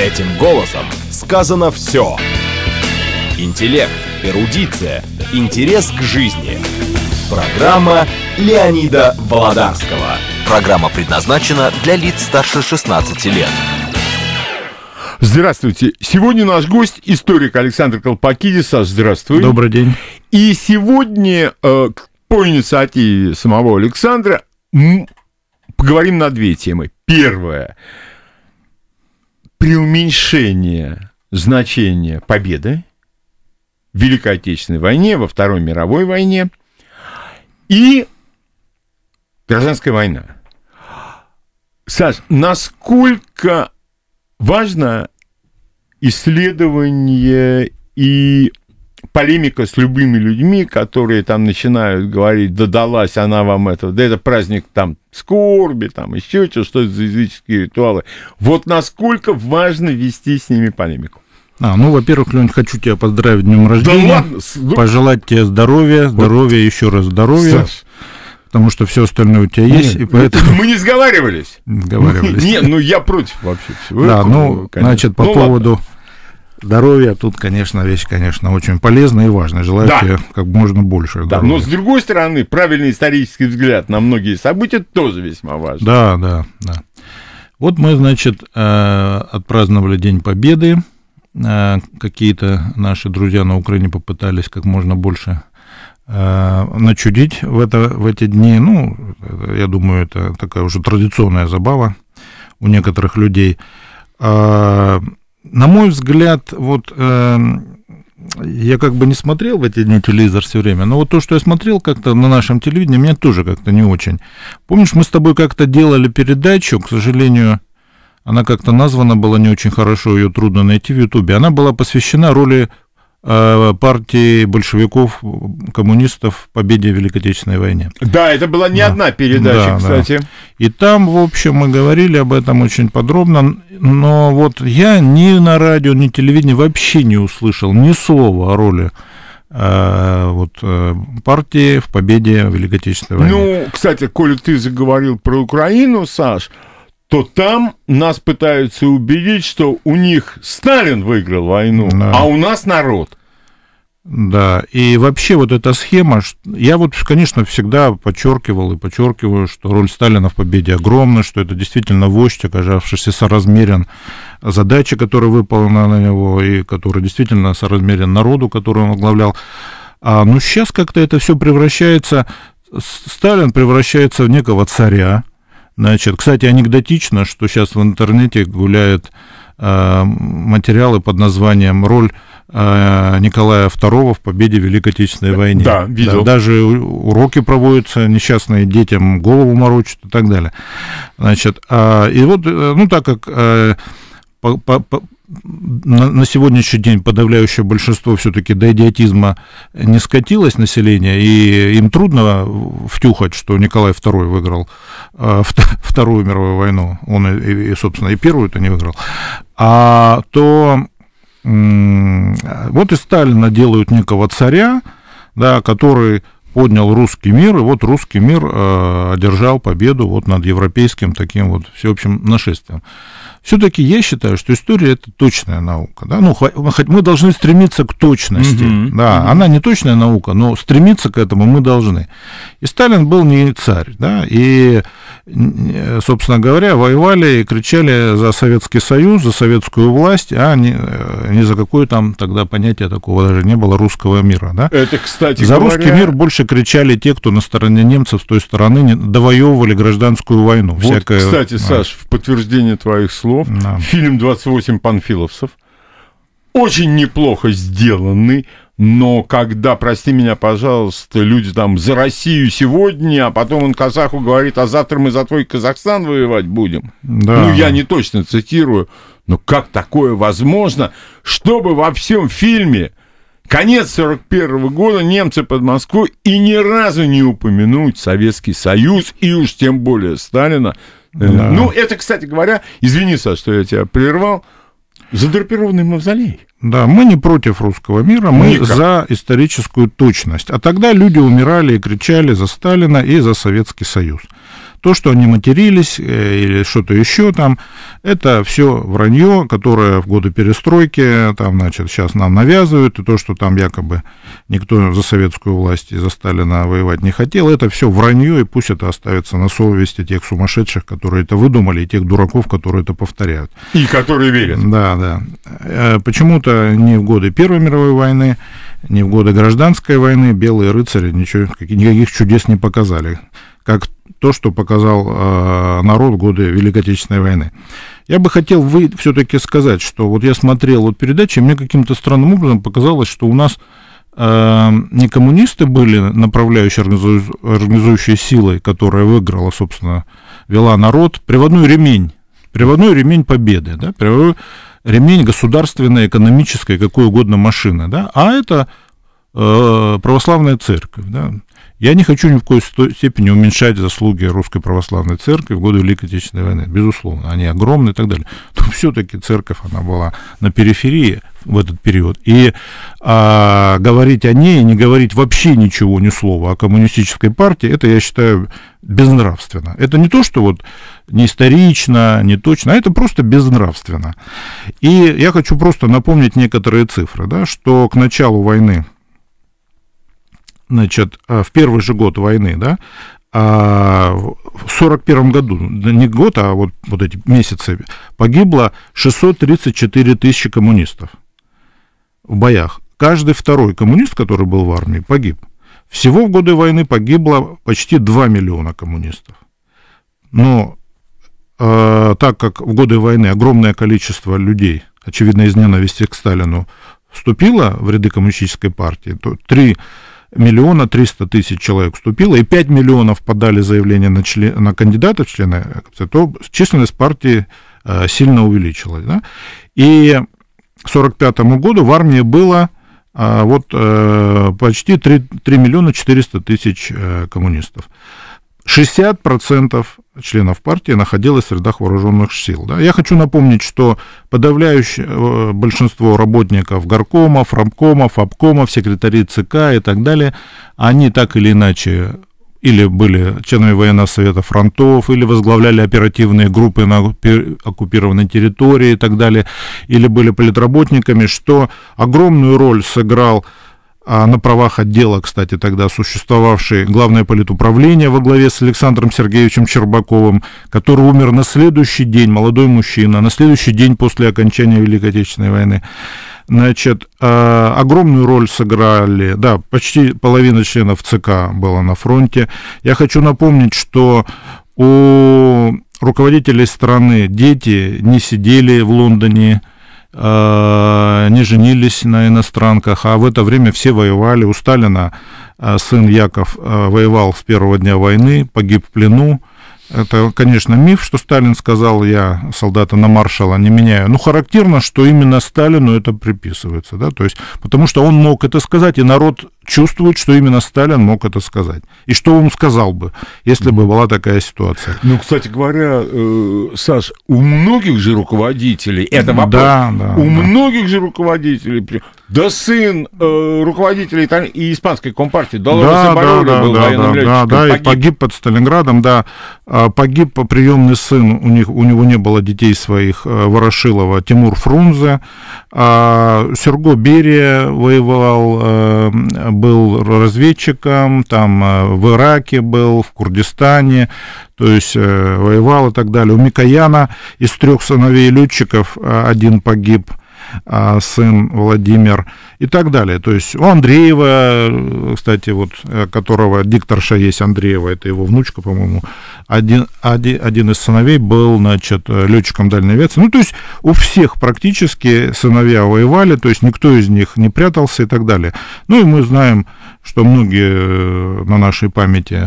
Этим голосом сказано все. Интеллект, эрудиция, интерес к жизни. Программа Леонида Володарского. Программа предназначена для лиц старше 16 лет. Здравствуйте. Сегодня наш гость, историк Александр Колпакидис. Саш, здравствуй. Добрый день. И сегодня э, по инициативе самого Александра поговорим на две темы. Первое – преуменьшение значения победы в Великой Отечественной войне, во Второй мировой войне и гражданская война. Саш, насколько важно исследование и полемика с любыми людьми, которые там начинают говорить, да далась она вам этого, да это праздник там скорби, там еще что, что это за языческие ритуалы. Вот насколько важно вести с ними полемику. А, ну, во-первых, Лень, хочу тебя поздравить днем рождения. Да пожелать тебе здоровья, здоровья, вот. еще раз здоровья. Саш. Потому что все остальное у тебя есть, Нет, и поэтому... Мы не сговоривались. Не сговаривались. Не, ну я против вообще всего. Да, ну, значит, по ну, поводу... Здоровье а тут, конечно, вещь, конечно, очень полезная и важная. Желаю да. тебе как можно больше. Да, но с другой стороны, правильный исторический взгляд на многие события тоже весьма важен. Да, да, да. Вот мы, значит, э, отпраздновали День Победы. Э, какие-то наши друзья на Украине попытались как можно больше э, начудить в, это, в эти дни. Ну, я думаю, это такая уже традиционная забава у некоторых людей. А, на мой взгляд, вот э, я как бы не смотрел в эти дни телевизор все время, но вот то, что я смотрел как-то на нашем телевидении, меня тоже как-то не очень. Помнишь, мы с тобой как-то делали передачу, к сожалению, она как-то названа была не очень хорошо, ее трудно найти в Ютубе. Она была посвящена роли Э, партии большевиков, коммунистов в победе в Великой Отечественной войне. Да, это была не да. одна передача, да, кстати. Да. И там, в общем, мы говорили об этом очень подробно, но вот я ни на радио, ни телевидении вообще не услышал ни слова о роли э, вот, э, партии в победе в Великой Отечественной войне. Ну, кстати, коли ты заговорил про Украину, Саш, то там нас пытаются убедить, что у них Сталин выиграл войну, да. а у нас народ. Да, и вообще вот эта схема, я вот, конечно, всегда подчеркивал и подчеркиваю, что роль Сталина в победе огромна, что это действительно вождь, оказавшийся соразмерен задачи, которая выполнена на него, и который действительно соразмерен народу, который он возглавлял. А, ну, сейчас как-то это все превращается, Сталин превращается в некого царя, значит, кстати, анекдотично, что сейчас в интернете гуляют а, материалы под названием «Роль Э, Николая II в победе в Великой Отечественной войне. Да, видел. Да, даже уроки проводятся, несчастные детям голову морочат и так далее. Значит, а, и вот, э, ну, так как э, по, по, по, на, на сегодняшний день подавляющее большинство все-таки до идиотизма не скатилось население, и им трудно втюхать, что Николай II выиграл э, Вторую мировую войну, он и, и собственно, и Первую-то не выиграл, а, то вот из Сталина делают некого царя, да, который поднял русский мир, и вот русский мир э, одержал победу вот над европейским таким вот всеобщим нашествием. Все-таки я считаю, что история это точная наука, да, ну мы должны стремиться к точности, угу, да, угу. она не точная наука, но стремиться к этому мы должны. И Сталин был не царь, да, и собственно говоря, воевали и кричали за Советский Союз, за советскую власть, а не, э, не за какое там тогда понятие такого даже не было русского мира. Да? Это, кстати За говоря... русский мир больше кричали те, кто на стороне немцев с той стороны не, довоевывали гражданскую войну. Вот, всякое... кстати, да. Саш, в подтверждение твоих слов, да. фильм «28 панфиловцев» очень неплохо сделанный, но когда, прости меня, пожалуйста, люди там за Россию сегодня, а потом он казаху говорит, а завтра мы за твой Казахстан воевать будем. Да. Ну, я не точно цитирую. Но как такое возможно, чтобы во всем фильме конец 41 года немцы под Москвой и ни разу не упомянуть Советский Союз и уж тем более Сталина? Да. Ну, это, кстати говоря, извини, Саш, что я тебя прервал, задрапированный мавзолей. Да, мы не против русского мира, мы Никак. за историческую точность. А тогда люди умирали и кричали за Сталина и за Советский Союз. То, что они матерились э, или что-то еще там, это все вранье, которое в годы перестройки, там, значит, сейчас нам навязывают, и то, что там якобы никто за советскую власть и за Сталина воевать не хотел, это все вранье, и пусть это оставится на совести тех сумасшедших, которые это выдумали, и тех дураков, которые это повторяют. И которые верят. Да, да. Э, почему-то не в годы Первой мировой войны, не в годы гражданской войны белые рыцари ничего, никаких чудес не показали. Как то, что показал э, народ в годы Великой Отечественной войны. Я бы хотел вы все-таки сказать, что вот я смотрел вот передачи, и мне каким-то странным образом показалось, что у нас э, не коммунисты были направляющей организующей силой, которая выиграла, собственно, вела народ, приводной ремень, приводной ремень победы, да, приводной ремень государственной, экономической, какой угодно машины, да, а это э, православная церковь, да, я не хочу ни в коей степени уменьшать заслуги Русской Православной Церкви в годы Великой Отечественной войны. Безусловно, они огромны и так далее. Но все-таки церковь, она была на периферии в этот период. И а, говорить о ней, не говорить вообще ничего, ни слова о коммунистической партии, это, я считаю, безнравственно. Это не то, что вот не исторично, не точно, а это просто безнравственно. И я хочу просто напомнить некоторые цифры, да, что к началу войны значит, э, в первый же год войны, да, а в 41 году, не год, а вот, вот эти месяцы, погибло 634 тысячи коммунистов в боях. Каждый второй коммунист, который был в армии, погиб. Всего в годы войны погибло почти 2 миллиона коммунистов. Но э, так как в годы войны огромное количество людей, очевидно, из ненависти к Сталину, вступило в ряды коммунистической партии, то три миллиона триста тысяч человек вступило, и 5 миллионов подали заявление на, член, на кандидатов в члены то численность партии э, сильно увеличилась. Да? И к 1945 году в армии было э, вот э, почти 3, 3 миллиона 400 тысяч коммунистов. 60% членов партии находилось в рядах вооруженных сил. Да. Я хочу напомнить, что подавляющее э, большинство работников горкомов, рамкомов, обкомов, секретарей ЦК и так далее, они так или иначе или были членами военного совета фронтов, или возглавляли оперативные группы на оккупированной территории и так далее, или были политработниками, что огромную роль сыграл а на правах отдела, кстати, тогда существовавший главное политуправление во главе с Александром Сергеевичем Чербаковым, который умер на следующий день, молодой мужчина, на следующий день после окончания Великой Отечественной войны. Значит, а, огромную роль сыграли, да, почти половина членов ЦК была на фронте. Я хочу напомнить, что у руководителей страны дети не сидели в Лондоне, Э, не женились на иностранках, а в это время все воевали. У Сталина э, сын Яков э, воевал с первого дня войны, погиб в плену. Это, конечно, миф, что Сталин сказал, я солдата на маршала не меняю. Но ну, характерно, что именно Сталину это приписывается. Да? То есть, потому что он мог это сказать, и народ чувствуют, что именно Сталин мог это сказать. И что он сказал бы, если бы была такая ситуация. Ну, кстати говоря, э, Саш, у многих же руководителей это вопрос. Да, да, у да. многих же руководителей, да сын э, руководителя Итали... и испанской компартии Долорес да, Бароли да, да, был да, да, да, да, и погиб под Сталинградом, да, а, погиб приемный сын, у, них, у него не было детей своих, э, Ворошилова, Тимур Фрунзе, а Серго Берия воевал, э, был разведчиком, там э, в Ираке был, в Курдистане, то есть э, воевал и так далее. У Микояна из трех сыновей летчиков э, один погиб а, сын Владимир и так далее. То есть у Андреева, э, кстати, вот э, которого дикторша есть Андреева, это его внучка, по-моему, один, один, один из сыновей был, значит, э, летчиком дальней авиации. Ну, то есть у всех практически сыновья воевали, то есть никто из них не прятался и так далее. Ну, и мы знаем, что многие на нашей памяти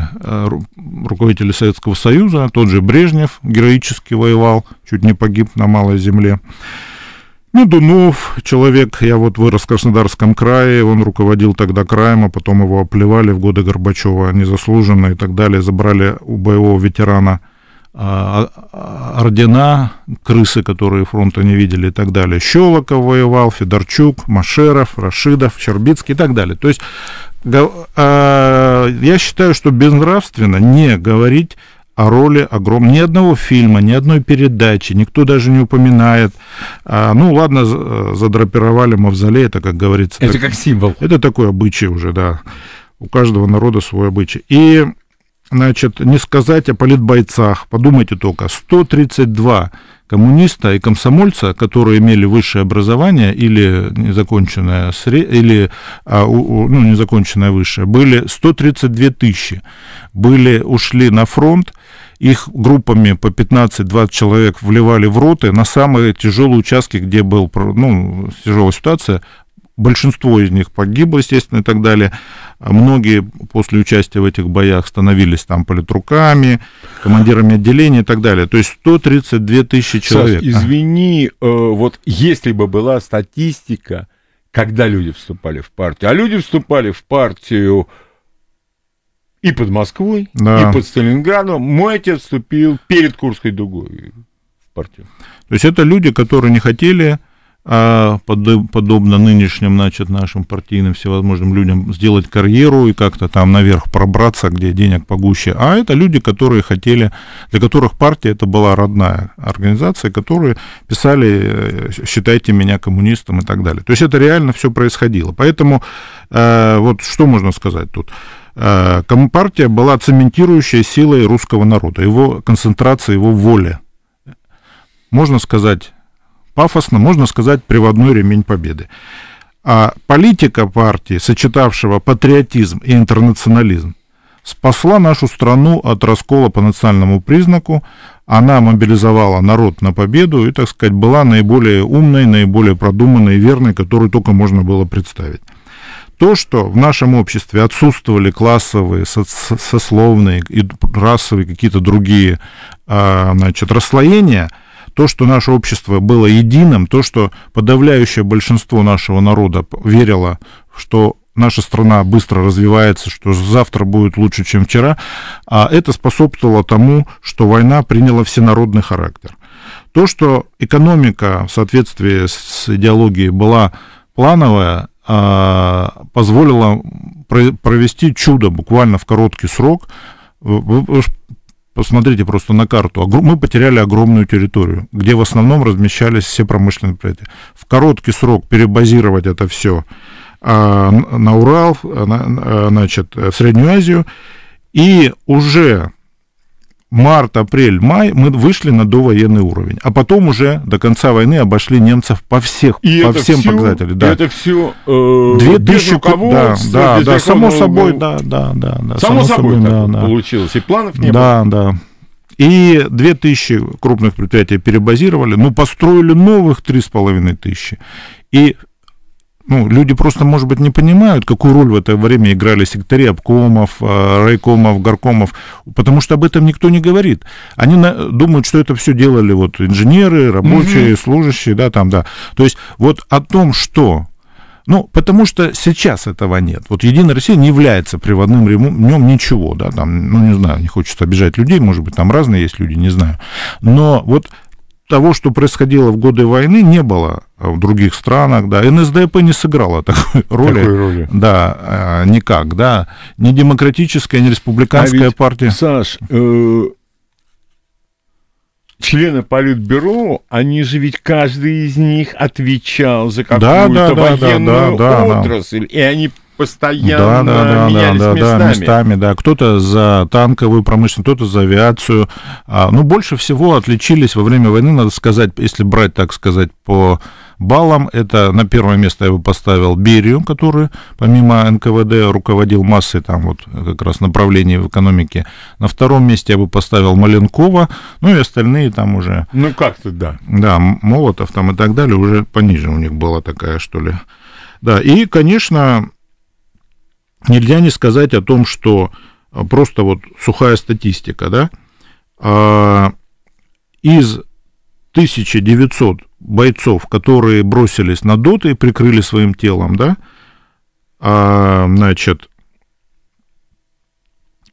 руководители Советского Союза, тот же Брежнев героически воевал, чуть не погиб на Малой Земле. Медунов человек, я вот вырос в Краснодарском крае, он руководил тогда краем, а потом его оплевали в годы Горбачева незаслуженно и так далее, забрали у боевого ветерана а, а, ордена, крысы, которые фронта не видели и так далее. Щелоков воевал, Федорчук, Машеров, Рашидов, Щербицкий и так далее. То есть а, я считаю, что безнравственно не говорить о роли огром Ни одного фильма, ни одной передачи, никто даже не упоминает. А, ну, ладно, э, задрапировали мавзолей, это, как говорится. Это так, как символ. Это такой обычай уже, да. У каждого народа свой обычай. И, значит, не сказать о политбойцах. Подумайте только, 132 коммуниста и комсомольца, которые имели высшее образование или незаконченное, сред или, а, ну, незаконченное высшее, были 132 тысячи. Были, ушли на фронт, их группами по 15-20 человек вливали в роты на самые тяжелые участки, где была ну, тяжелая ситуация. Большинство из них погибло, естественно, и так далее. А многие после участия в этих боях становились там политруками, командирами отделения и так далее. То есть 132 тысячи человек. Саш, извини, э, вот если бы была статистика, когда люди вступали в партию, а люди вступали в партию и под Москвой, да. и под Сталинградом. Мой отец вступил перед Курской дугой в партию. То есть это люди, которые не хотели а подобно нынешним, значит, нашим партийным всевозможным людям сделать карьеру и как-то там наверх пробраться, где денег погуще. А это люди, которые хотели, для которых партия это была родная организация, которые писали э, «считайте меня коммунистом» и так далее. То есть это реально все происходило. Поэтому э, вот что можно сказать тут? Э, Компартия была цементирующей силой русского народа, его концентрация, его воля. Можно сказать, пафосно, можно сказать, приводной ремень победы. А политика партии, сочетавшего патриотизм и интернационализм, спасла нашу страну от раскола по национальному признаку, она мобилизовала народ на победу и, так сказать, была наиболее умной, наиболее продуманной и верной, которую только можно было представить. То, что в нашем обществе отсутствовали классовые, сословные и расовые какие-то другие а, значит, расслоения – то, что наше общество было единым, то, что подавляющее большинство нашего народа верило, что наша страна быстро развивается, что завтра будет лучше, чем вчера, а это способствовало тому, что война приняла всенародный характер. То, что экономика в соответствии с идеологией была плановая, а, позволило провести чудо буквально в короткий срок, Посмотрите просто на карту. Мы потеряли огромную территорию, где в основном размещались все промышленные предприятия. В короткий срок перебазировать это все а, на Урал, э, э, значит, э, в Среднюю Азию, и уже март, апрель, май мы вышли на довоенный уровень. А потом уже до конца войны обошли немцев по, всех, и по всем все, показателям. Да. Это все э, 2000, да, да, ну, да, само собой, да, да, да. само, само собой, собой да, да. получилось, и планов не да, было. Да, да. И 2000 крупных предприятий перебазировали, ну, построили новых 3,5 тысячи. И ну, люди просто, может быть, не понимают, какую роль в это время играли секретари обкомов, а, райкомов, горкомов, потому что об этом никто не говорит. Они на, думают, что это все делали вот инженеры, рабочие, угу. служащие, да, там, да. То есть вот о том, что ну, потому что сейчас этого нет. Вот Единая Россия не является приводным ремнем ничего, да, там, ну, не знаю, не хочется обижать людей, может быть, там разные есть люди, не знаю. Но вот того, что происходило в годы войны, не было а, в других странах, да, НСДП не сыграла такой роли, такой роли. да, а, никак, да, ни демократическая, ни республиканская а ведь, партия. Саш, э, члены Политбюро, они же ведь каждый из них отвечал за какую-то да, да, военную да, да, да, отрасль, да. и они постоянно да, да, да, менялись да, да, местами. Да, местами, да. Кто-то за танковую промышленность, кто-то за авиацию. А, ну, больше всего отличились во время войны, надо сказать, если брать, так сказать, по баллам, это на первое место я бы поставил Берию, который помимо НКВД руководил массой там вот как раз направлений в экономике. На втором месте я бы поставил Маленкова, ну и остальные там уже... Ну как-то да. Да, Молотов там и так далее уже пониже у них была такая, что ли. Да, и, конечно, нельзя не сказать о том, что а, просто вот сухая статистика, да, а из 1900 бойцов, которые бросились на доты и прикрыли своим телом, да, а, значит,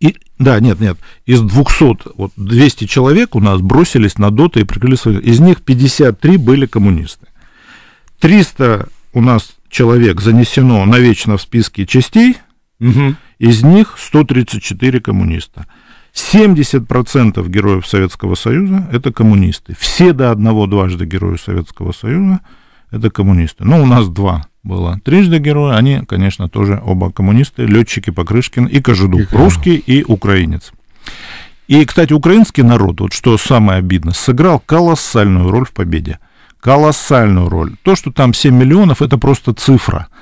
и, да, нет, нет, из 200, вот 200 человек у нас бросились на доты и прикрыли своим, из них 53 были коммунисты. 300 у нас человек занесено навечно в списки частей, Угу. Из них 134 коммуниста. 70% героев Советского Союза – это коммунисты. Все до одного дважды герои Советского Союза – это коммунисты. Ну, у нас два было трижды героя. Они, конечно, тоже оба коммунисты, летчики Покрышкин и Кожедуб, и русский и украинец. И, кстати, украинский народ, вот что самое обидное сыграл колоссальную роль в победе. Колоссальную роль. То, что там 7 миллионов, это просто цифра –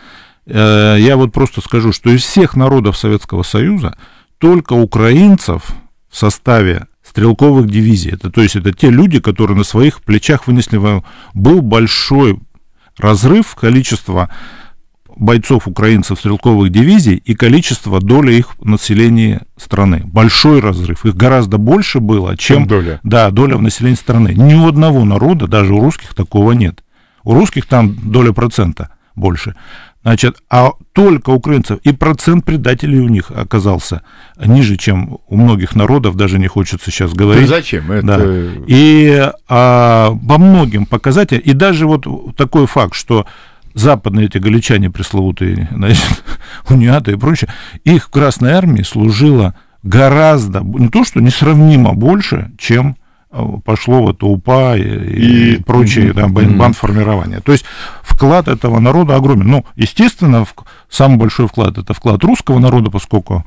Э, я вот просто скажу, что из всех народов Советского Союза только украинцев в составе стрелковых дивизий, это, то есть это те люди, которые на своих плечах вынесли войну, был большой разрыв количества бойцов украинцев стрелковых дивизий и количество доли их населения страны. Большой разрыв. Их гораздо больше было, чем, чем доля. Да, доля в населении страны. Ни у одного народа, даже у русских, такого нет. У русских там доля процента больше. Значит, а только украинцев. И процент предателей у них оказался ниже, чем у многих народов, даже не хочется сейчас говорить. Ну, зачем? Это... Да. И а, по многим показателям, и даже вот такой факт, что западные эти галичане пресловутые, значит, униаты и прочее, их в Красной Армии служило гораздо, не то что несравнимо больше, чем пошло вот УПА и, и, прочие да, банформирования. mm То есть вклад этого народа огромен. Ну, естественно, в, самый большой вклад это вклад русского народа, поскольку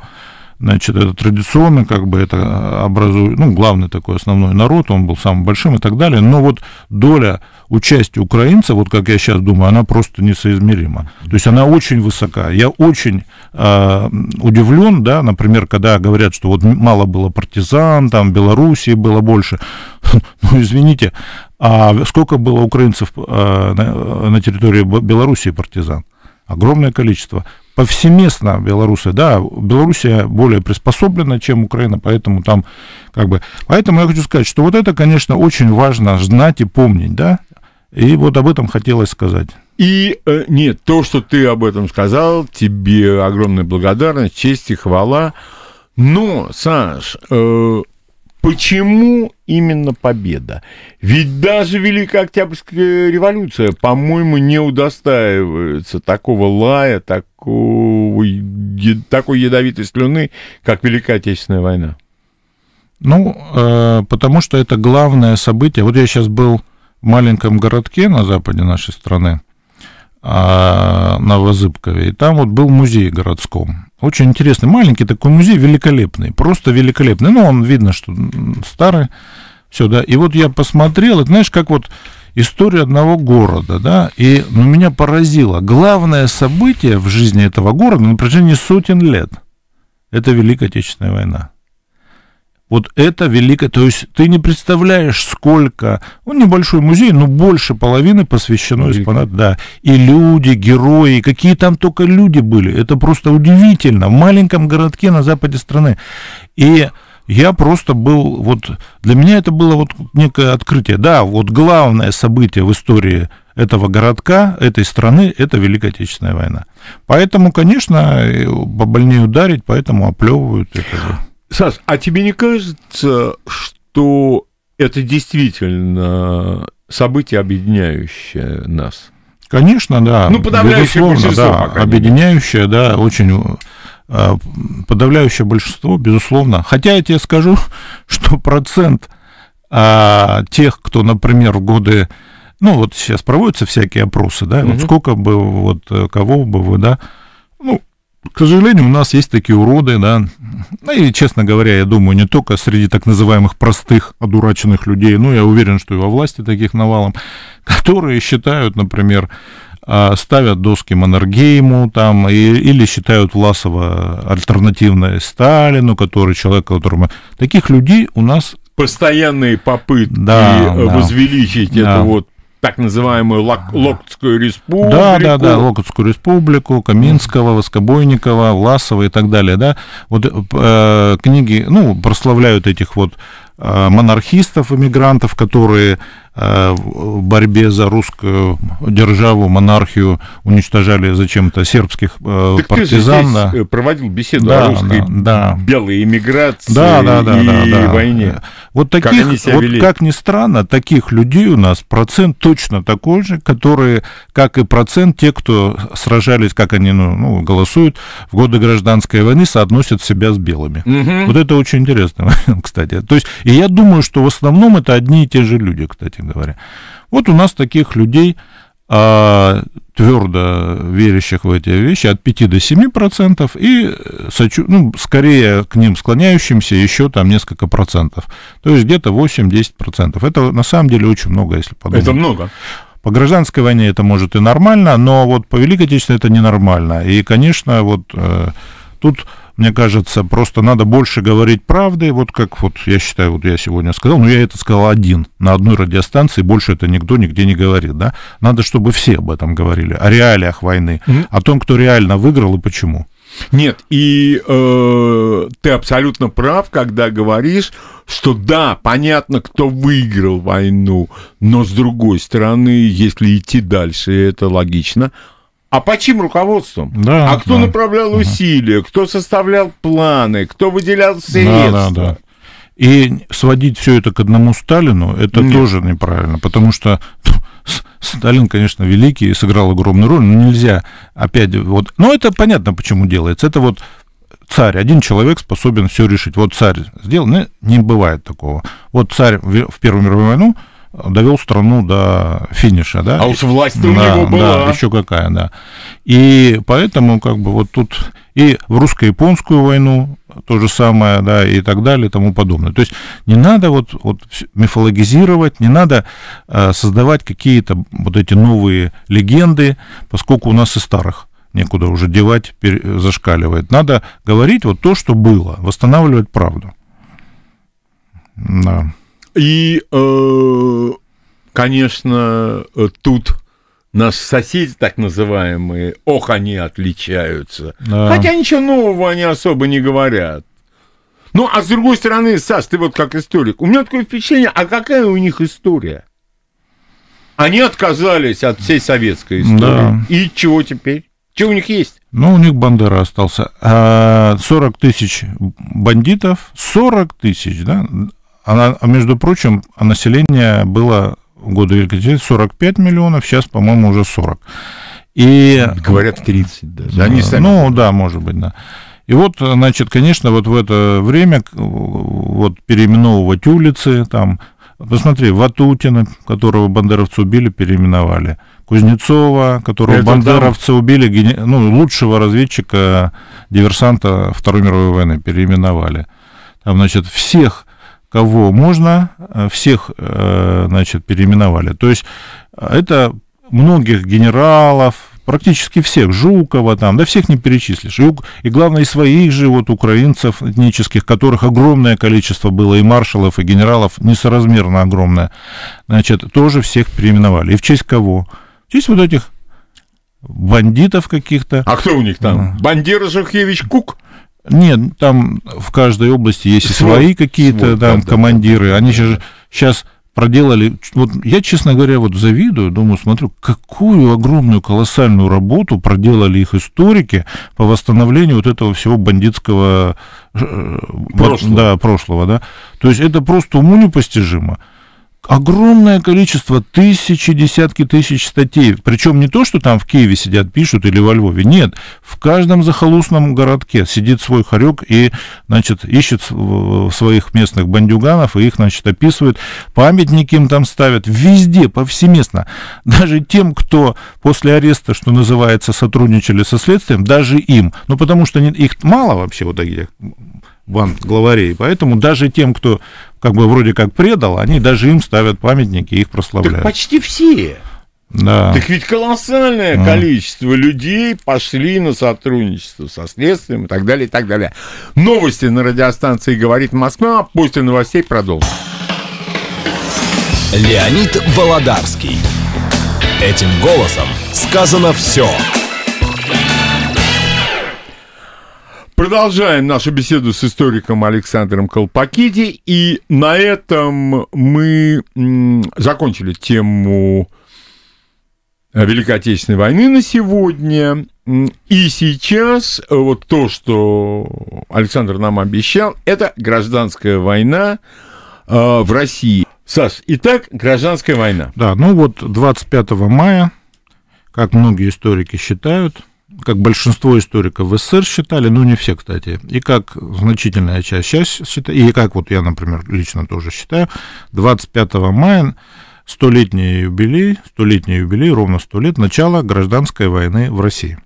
Значит, это традиционно, как бы это а, образует, ну, главный такой основной народ, он был самым большим и так далее, но вот доля участия украинцев, вот как я сейчас думаю, она просто несоизмерима. То есть она очень высока. Я очень э, удивлен, да, например, когда говорят, что вот мало было партизан, там, Белоруссии было больше. Ну, извините, а сколько было украинцев э, на, на территории Белоруссии партизан? Огромное количество повсеместно белорусы, да, Белоруссия более приспособлена, чем Украина, поэтому там как бы... Поэтому я хочу сказать, что вот это, конечно, очень важно знать и помнить, да, и вот об этом хотелось сказать. И э, нет, то, что ты об этом сказал, тебе огромная благодарность, честь и хвала. Но, Саш, э, Почему именно победа? Ведь даже Великая Октябрьская революция, по-моему, не удостаивается такого лая, такого, такой ядовитой слюны, как Великая Отечественная война. Ну, э, потому что это главное событие. Вот я сейчас был в маленьком городке на западе нашей страны, а, на Новозыбкове. И там вот был музей городском. Очень интересный, маленький такой музей, великолепный, просто великолепный. Ну, он видно, что старый, все, да. И вот я посмотрел, и знаешь, как вот история одного города, да, и ну, меня поразило. Главное событие в жизни этого города на протяжении сотен лет – это Великая Отечественная война. Вот это великое, то есть ты не представляешь, сколько, он ну, небольшой музей, но больше половины посвящено экспонатам, да, и люди, герои, какие там только люди были, это просто удивительно, в маленьком городке на западе страны, и я просто был, вот, для меня это было вот некое открытие, да, вот главное событие в истории этого городка, этой страны, это Великая Отечественная война. Поэтому, конечно, по больнее ударить, поэтому оплевывают это. Саш, а тебе не кажется, что это действительно событие, объединяющее нас? Конечно, да. Ну, подавляющее большинство. Да, объединяющее, да, очень а, подавляющее большинство, безусловно. Хотя я тебе скажу, что процент а, тех, кто, например, в годы, ну вот сейчас проводятся всякие опросы, да, угу. вот сколько бы вот э, кого бы вы, да, ну к сожалению, у нас есть такие уроды, да. Ну и, честно говоря, я думаю, не только среди так называемых простых, одураченных людей, но я уверен, что и во власти таких навалом, которые считают, например, а, ставят доски Маннергейму там, и, или считают Власова альтернативной Сталину, который человек, которому... Таких людей у нас постоянные попытки да, э, возвеличить да. это вот так называемую Лок Локотскую республику. Да, да, да, Локотскую республику, Каминского, Воскобойникова, Власова и так далее, да. Вот э, э книги, ну, прославляют этих вот э, монархистов, иммигрантов, которые Э, в борьбе за русскую державу, монархию уничтожали зачем-то сербских э, так партизан. Ты же здесь да. Э, проводил беседу да, о русской да, да. белой иммиграции да, да, да, и да, да. войне. Вот таких, как, они себя вот вели. как ни странно, таких людей у нас процент точно такой же, которые, как и процент те, кто сражались, как они ну, ну голосуют в годы гражданской войны, соотносят себя с белыми. Угу. Вот это очень интересно, кстати. То есть, и я думаю, что в основном это одни и те же люди, кстати говоря. Вот у нас таких людей, а, твердо верящих в эти вещи, от 5 до 7 процентов, и э, сочу... ну, скорее к ним склоняющимся еще там несколько процентов. То есть где-то 8-10 процентов. Это на самом деле очень много, если подумать. Это много. По гражданской войне это может и нормально, но вот по Великой Отечественной это ненормально. И, конечно, вот э, тут мне кажется, просто надо больше говорить правды. Вот как вот я считаю, вот я сегодня сказал, но я это сказал один на одной радиостанции, больше это никто нигде не говорит, да? Надо, чтобы все об этом говорили, о реалиях войны, mm-hmm. о том, кто реально выиграл и почему. Нет, и э, ты абсолютно прав, когда говоришь, что да, понятно, кто выиграл войну, но с другой стороны, если идти дальше, это логично, а по чьим руководством? Да, а кто да, направлял да. усилия, кто составлял планы, кто выделял средства? Да, да, да. И сводить все это к одному Сталину, это Нет. тоже неправильно, потому что ну, Сталин, конечно, великий и сыграл огромную роль, но нельзя опять вот. Но ну, это понятно, почему делается. Это вот царь, один человек способен все решить. Вот царь сделал, не, ну, не бывает такого. Вот царь в Первую мировую войну довел страну до финиша, да. А уж власть да, у него была. Да, еще какая, да. И поэтому как бы вот тут и в русско-японскую войну то же самое, да, и так далее, и тому подобное. То есть не надо вот, вот мифологизировать, не надо э, создавать какие-то вот эти новые легенды, поскольку у нас и старых некуда уже девать, зашкаливает. Надо говорить вот то, что было, восстанавливать правду. Да. И э, конечно, э, тут нас соседи так называемые, ох, они отличаются. Да. Хотя ничего нового они особо не говорят. Ну, а с другой стороны, Саш, ты вот как историк, у меня такое впечатление, а какая у них история? Они отказались от всей советской истории. Да. И чего теперь? Что у них есть? Ну, у них Бандера остался. 40 а, тысяч бандитов, 40 тысяч, да? А между прочим, а население было года Екатерины 45 миллионов, сейчас, по-моему, уже 40. И, Говорят, 30 даже. Да, они сами... Ну, да, может быть, да. И вот, значит, конечно, вот в это время вот переименовывать улицы, там, посмотри, Ватутина, которого бандеровцы убили, переименовали. Кузнецова, которого это бандеровцы там... убили, ну, лучшего разведчика, диверсанта Второй мировой войны переименовали. Там, значит, всех кого можно, э, всех, э, значит, переименовали. То есть э, это многих генералов, практически всех, Жукова там, да всех не перечислишь. И, и главное, и своих же вот украинцев этнических, которых огромное количество было, и маршалов, и генералов, несоразмерно огромное, значит, тоже всех переименовали. И в честь кого? В честь вот этих бандитов каких-то. А кто у них там? Бандира Жухевич Кук? Нет, там в каждой области есть и свои какие-то там да, командиры. Да, Они же сейчас проделали... Вот я, честно говоря, вот завидую, думаю, смотрю, какую огромную, колоссальную работу проделали их историки по восстановлению вот этого всего бандитского э, прошлого. Да, прошлого да? То есть это просто уму непостижимо огромное количество, тысячи, десятки тысяч статей. Причем не то, что там в Киеве сидят, пишут или во Львове. Нет, в каждом захолустном городке сидит свой хорек и, значит, ищет э, своих местных бандюганов и их, значит, описывает. Памятники им там ставят. Везде, повсеместно. Даже тем, кто после ареста, что называется, сотрудничали со следствием, даже им. Ну, потому что их мало вообще вот таких банд главарей. Поэтому даже тем, кто как бы вроде как предал, они даже им ставят памятники, их прославляют. Так почти все. Да. Так ведь колоссальное mm. количество людей пошли на сотрудничество со следствием и так далее, и так далее. Новости на радиостанции «Говорит Москва». После новостей продолжим. Леонид Володарский. Этим голосом сказано все. Все. Продолжаем нашу беседу с историком Александром Колпакиди. И на этом мы закончили тему э, Великой Отечественной войны на сегодня. И сейчас э, вот то, что Александр нам обещал, это гражданская война э, в России. Саш, итак, гражданская война. Да, ну вот 25 мая, как многие историки считают, как большинство историков в СССР считали, ну не все, кстати, и как значительная часть сейчас считает, и как вот я, например, лично тоже считаю, 25 мая столетний юбилей, столетний юбилей, ровно 100 лет, начала гражданской войны в России.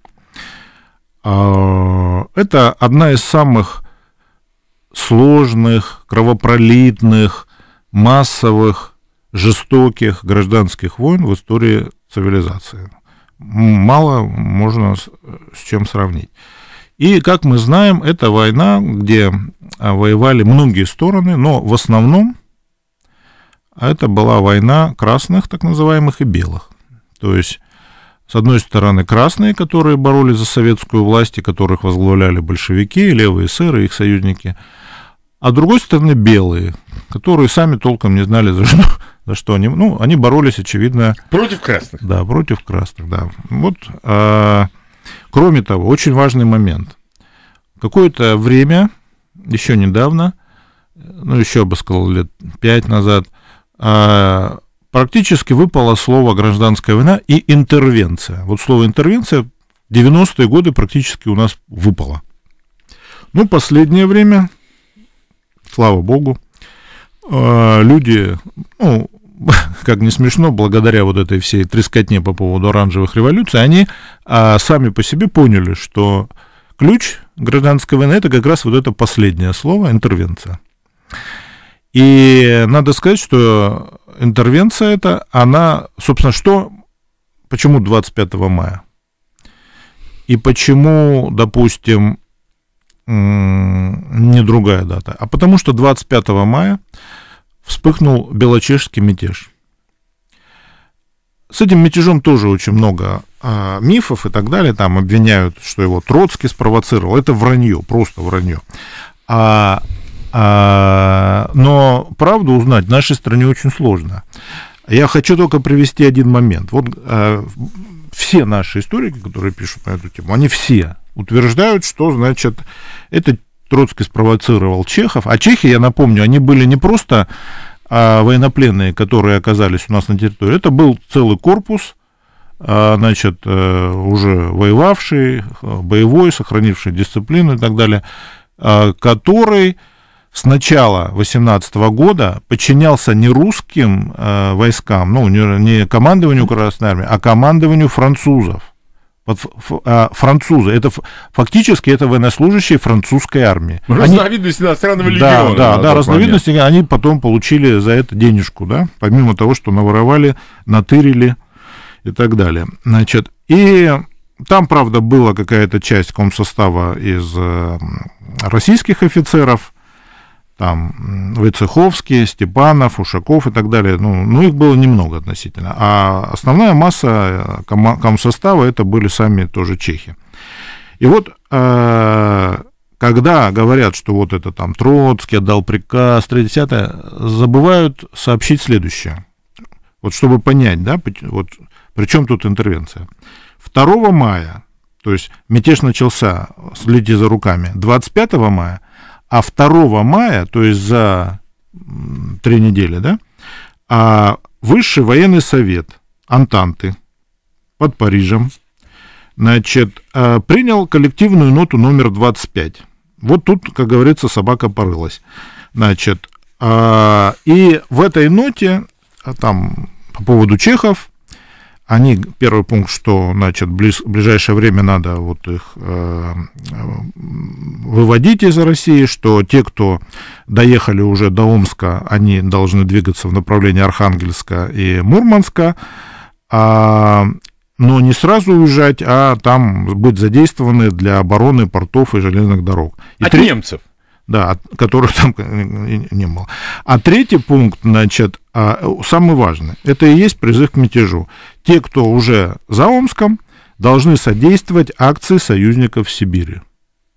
А, это одна из самых сложных, кровопролитных, массовых, жестоких гражданских войн в истории цивилизации – мало можно с, чем сравнить. И, как мы знаем, это война, где а, воевали многие стороны, но в основном это была война красных, так называемых, и белых. То есть, с одной стороны, красные, которые боролись за советскую власть, и которых возглавляли большевики, левые сыры, их союзники, а с другой стороны, белые, которые сами толком не знали, за что, за что они, ну, они боролись, очевидно. Против красных. Да, против красных, да. Вот, а, кроме того, очень важный момент. Какое-то время, еще недавно, ну, еще бы сказал, лет пять назад, а, практически выпало слово гражданская война и интервенция. Вот слово интервенция 90-е годы практически у нас выпало. Ну, последнее время, слава богу, а, люди, ну, как не смешно, благодаря вот этой всей трескотне по поводу оранжевых революций, они а, сами по себе поняли, что ключ гражданской войны это как раз вот это последнее слово интервенция. И надо сказать, что интервенция это, она, собственно, что, почему 25 мая? И почему, допустим, не другая дата, а потому что 25 мая вспыхнул белочешский мятеж. С этим мятежом тоже очень много э, мифов и так далее. Там обвиняют, что его Троцкий спровоцировал. Это вранье, просто вранье. А, а, но правду узнать в нашей стране очень сложно. Я хочу только привести один момент. Вот э, все наши историки, которые пишут на эту тему, они все утверждают, что, значит, это Троцкий спровоцировал чехов. А чехи, я напомню, они были не просто а, военнопленные, которые оказались у нас на территории, это был целый корпус, а, значит, э, уже воевавший, э, боевой, сохранивший дисциплину и так далее, а, который с начала 18 года подчинялся не русским э, войскам, ну, не, не командованию Красной Армии, а командованию французов. Вот а, французы, это фактически это военнослужащие французской армии. Ну, разновидность они, иностранного легиона. Да, да, да разновидности. момент. они потом получили за это денежку, да, помимо того, что наворовали, натырили и так далее. Значит, и там, правда, была какая-то часть комсостава из э, российских офицеров, там Войцеховский, Степанов, Ушаков и так далее. Ну, ну их было немного относительно. А основная масса э, комсостава это были сами тоже чехи. И вот э- когда говорят, что вот это там Троцкий отдал приказ, 30 забывают сообщить следующее. Вот чтобы понять, да, вот при чем тут интервенция. 2 мая, то есть мятеж начался, следи за руками, 25 мая – а 2 мая, то есть за три недели, да, а Высший военный совет Антанты под Парижем, значит, э, принял коллективную ноту номер 25. Вот тут, как говорится, собака порылась. Значит, а, и в этой ноте, а, там, по поводу чехов, они, первый пункт, что, значит, близ, в ближайшее время надо вот их э, выводить из России, что те, кто доехали уже до Омска, они должны двигаться в направлении Архангельска и Мурманска, а, но не сразу уезжать, а там быть задействованы для обороны портов и железных дорог. И От три... немцев? да, которых там э, не было. А третий пункт, значит, а, самый важный, это и есть призыв к мятежу. Те, кто уже за Омском, должны содействовать акции союзников в Сибири.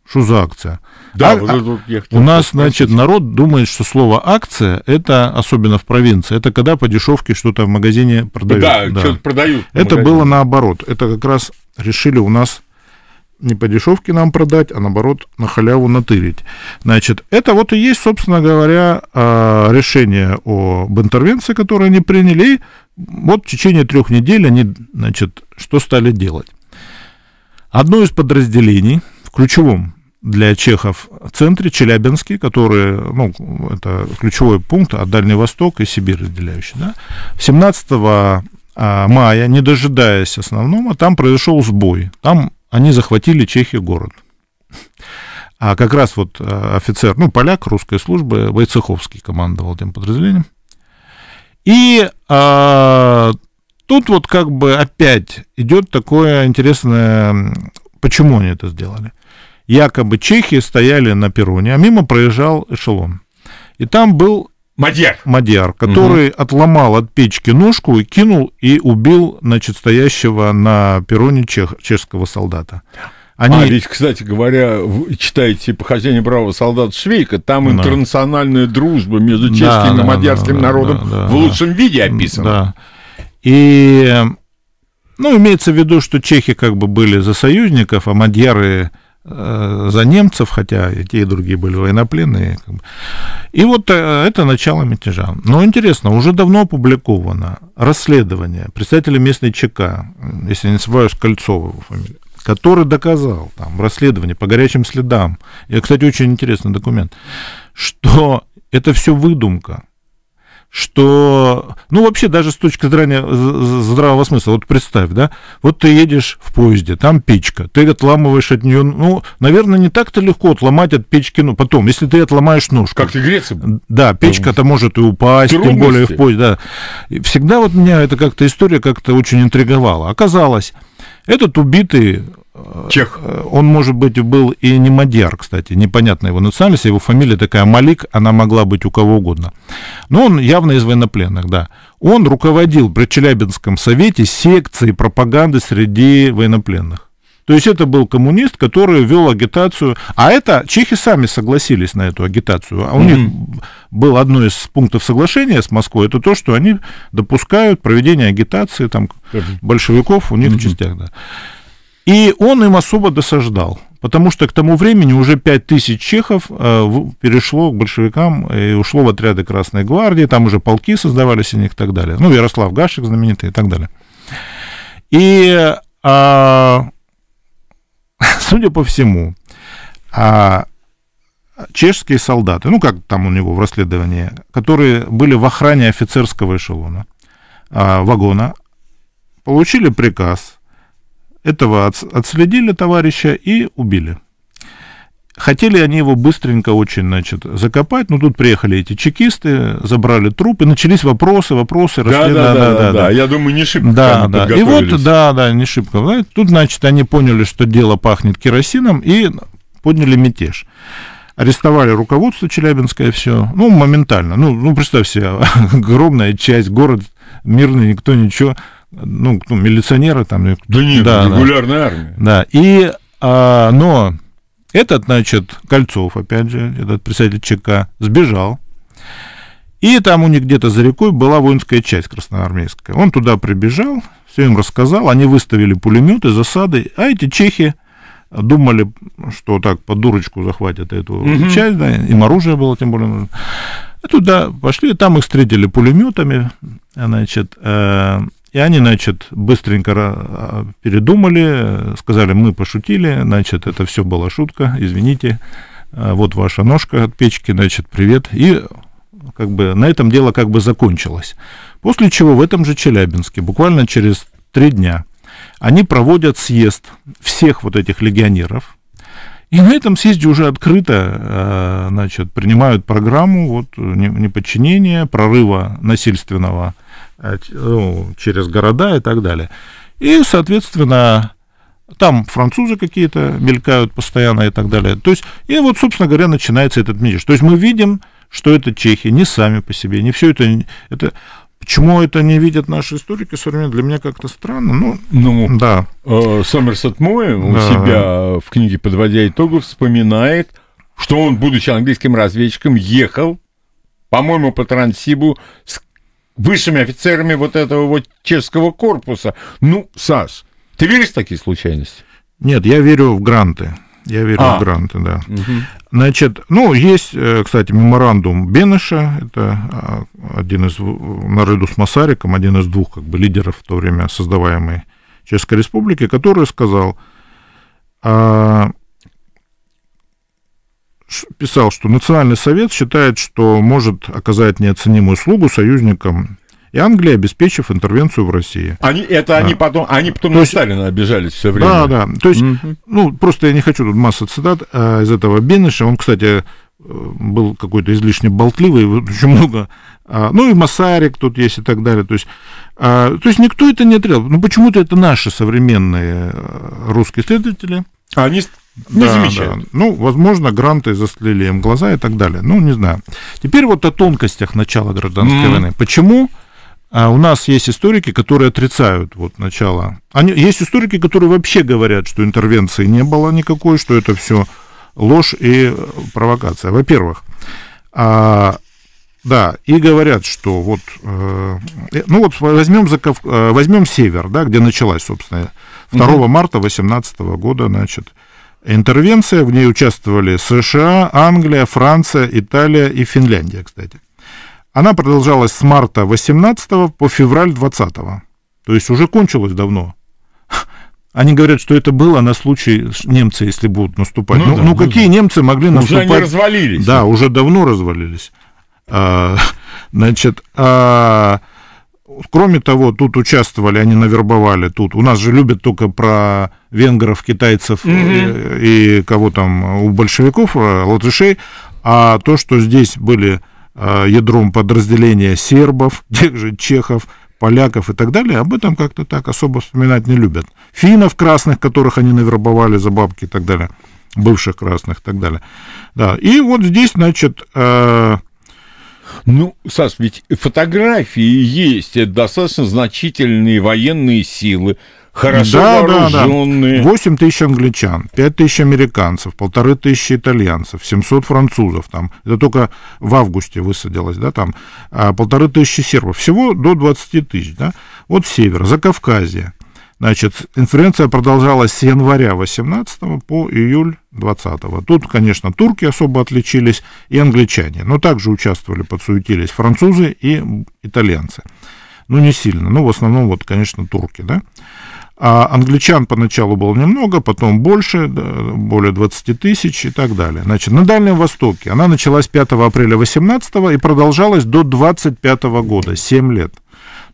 Что за акция? Да, а, вот а это, я хотел у нас, спросить. значит, народ думает, что слово акция это особенно в провинции, это когда по дешевке что-то в магазине продают. Да, да. что-то продают. Это было наоборот. Это как раз решили у нас не по дешевке нам продать, а наоборот на халяву натырить. Значит, это вот и есть, собственно говоря, а, решение об интервенции, которое они приняли. вот в течение трех недель они, значит, что стали делать? Одно из подразделений в ключевом для чехов центре Челябинске, который, ну, это ключевой пункт, а Дальний Восток и Сибирь разделяющий, да, 17 а, мая, не дожидаясь основного, там произошел сбой. Там они захватили Чехию город. А как раз вот э, офицер, ну, поляк русской службы, Войцеховский командовал этим подразделением. И а, тут вот как бы опять идет такое интересное, почему они это сделали. Якобы чехи стояли на перроне, а мимо проезжал эшелон. И там был Мадьяр. Мадьяр, который угу. отломал от печки ножку и кинул и убил, значит, стоящего на перроне чех, чешского солдата. Они... А ведь, кстати говоря, читаете «Похождение бравого солдата Швейка», там да. интернациональная дружба между чешским да, и мадьярским да, народом да, да, в лучшем да. виде описана. Да. И, ну, имеется в виду, что чехи как бы были за союзников, а мадьяры Э, за немцев, хотя и те, и другие были военнопленные. И вот э, это начало мятежа. Но интересно, уже давно опубликовано расследование представителя местной ЧК, если не ошибаюсь, Кольцова его фамилия, который доказал там расследование по горячим следам. И, кстати, очень интересный документ, что это все выдумка что, ну, вообще даже с точки зрения здравого смысла, вот представь, да, вот ты едешь в поезде, там печка, ты отламываешь от нее, ну, наверное, не так-то легко отломать от печки, ну, потом, если ты отломаешь нож. Как ты греться? Да, печка-то может и упасть, трудности. тем более в поезде, да. всегда вот меня эта как-то история как-то очень интриговала. Оказалось, этот убитый Э, Чех. Э, он, может быть, был и не мадьяр, кстати, непонятно его национальность, его фамилия такая Малик, она могла быть у кого угодно. Но он явно из военнопленных, да. Он руководил при Челябинском совете секцией пропаганды среди военнопленных. То есть это был коммунист, который вел агитацию. А это чехи сами согласились на эту агитацию. А у mm-hmm. них был одно из пунктов соглашения с Москвой, это то, что они допускают проведение агитации там, большевиков у них mm-hmm. в частях. Да. И он им особо досаждал, потому что к тому времени уже 5000 чехов э, перешло к большевикам и ушло в отряды Красной Гвардии, там уже полки создавались у них и так далее. Ну, Ярослав Гашек знаменитый и так далее. И, а, судя по всему, а, чешские солдаты, ну, как там у него в расследовании, которые были в охране офицерского эшелона, а, вагона, получили приказ этого отследили товарища и убили. Хотели они его быстренько очень, значит, закопать, но тут приехали эти чекисты, забрали труп, и начались вопросы, вопросы, да, да, да, да, да, да, да, я думаю, не шибко да, да. И вот, да, да, не шибко. тут, значит, они поняли, что дело пахнет керосином, и подняли мятеж. Арестовали руководство Челябинское все, ну, моментально. Ну, ну представь себе, огромная часть, город мирный, никто ничего ну, ну милиционеры там. Ну, да нет, да, регулярная да, армия. Да, и, а, но этот, значит, Кольцов, опять же, этот представитель ЧК, сбежал, и там у них где-то за рекой была воинская часть красноармейская. Он туда прибежал, все им рассказал, они выставили пулеметы, засады, а эти чехи думали, что так по дурочку захватят эту угу. часть, да, им оружие было тем более нужно. И туда пошли, там их встретили пулеметами, значит, э, и они, значит, быстренько а, передумали, сказали, мы пошутили, значит, это все была шутка, извините, а, вот ваша ножка от печки, значит, привет. И как бы на этом дело как бы закончилось. После чего в этом же Челябинске, буквально через три дня, они проводят съезд всех вот этих легионеров, и на этом съезде уже открыто а, значит, принимают программу вот, неподчинения, прорыва насильственного Э, ну, через города и так далее. И, соответственно, там французы какие-то мелькают постоянно и так далее. То есть, и вот, собственно говоря, начинается этот мятеж. То есть мы видим, что это чехи не сами по себе, не все это, это Почему это не видят наши историки современные, для меня как-то странно. Ну, ну да. Э, Сомерсет Мой да. у себя в книге «Подводя итогов» вспоминает, что он, будучи английским разведчиком, ехал, по-моему, по Трансибу с высшими офицерами вот этого вот чешского корпуса. Ну, Саш, ты веришь в такие случайности? Нет, я верю в гранты. Я верю а. в гранты, да. Угу. Значит, ну, есть, э, кстати, меморандум Бенеша, это а, один из, наряду с Масариком, один из двух как бы лидеров в то время создаваемой Чешской Республики, который сказал, а, писал, что Национальный совет считает, что может оказать неоценимую услугу союзникам и Англии, обеспечив интервенцию в России. Они это они потом, они потом То на есть, Сталина обижались все время. Да, да. То есть, mm ну просто я не хочу тут масса цитат а, из этого Бенниша. Он, кстати, э, был какой-то излишне болтливый, очень много. А, ну и Масарик тут есть и так далее. То есть, а, то есть никто это не отрицал. Ну почему-то это наши современные э, русские исследователи. Они не ну, да, Да. Ну, возможно, гранты застлили им глаза и так далее. Ну, не знаю. Теперь вот о тонкостях начала гражданской mm. войны. Почему? А у нас есть историки, которые отрицают вот начало. Они, есть историки, которые вообще говорят, что интервенции не было никакой, что это все ложь и э, провокация. Во-первых, а, да, и говорят, что вот, э, э ну вот возьмем, Закав... Э, возьмем север, да, где началась, собственно, 2 угу. марта 18 года, значит, интервенция, в ней участвовали США, Англия, Франция, Италия и Финляндия, кстати. Она продолжалась с марта 18 по февраль 20. То есть уже кончилась давно. Они говорят, что это было на случай немцы, если будут наступать. Ну, ну, да, ну, ну какие да. немцы могли уже наступать? Уже они развалились. Да, уже давно развалились. А, значит, а, кроме того, тут участвовали, они навербовали тут. У нас же любят только про венгров, китайцев Mm-hmm. и, и кого там у большевиков, э, латышей. А то, что здесь были э, ядром подразделения сербов, тех же чехов, поляков и так далее, об этом как-то так особо вспоминать не любят. Финнов красных, которых они навербовали за бабки и так далее, бывших красных и так далее. Да. И вот здесь, значит, э, ну, Саш, ведь фотографии есть, это достаточно значительные военные силы, хорошо да, вооруженные. Да, да. 8 тысяч англичан, 5 тысяч американцев, полторы тысячи итальянцев, 700 французов, там, это только в августе высадилось, да, там, а полторы тысячи сербов, всего до 20 тысяч, да. Вот север, Закавказье, Значит, инференция продолжалась с января 18 по июль 20 -го. Тут, конечно, турки особо отличились и англичане, но также участвовали, подсуетились французы и итальянцы. Ну, не сильно, но ну, в основном, вот, конечно, турки, да. А англичан поначалу было немного, потом больше, более 20 тысяч и так далее. Значит, на Дальнем Востоке она началась 5 апреля 18 и продолжалась до 25 года, 7 лет.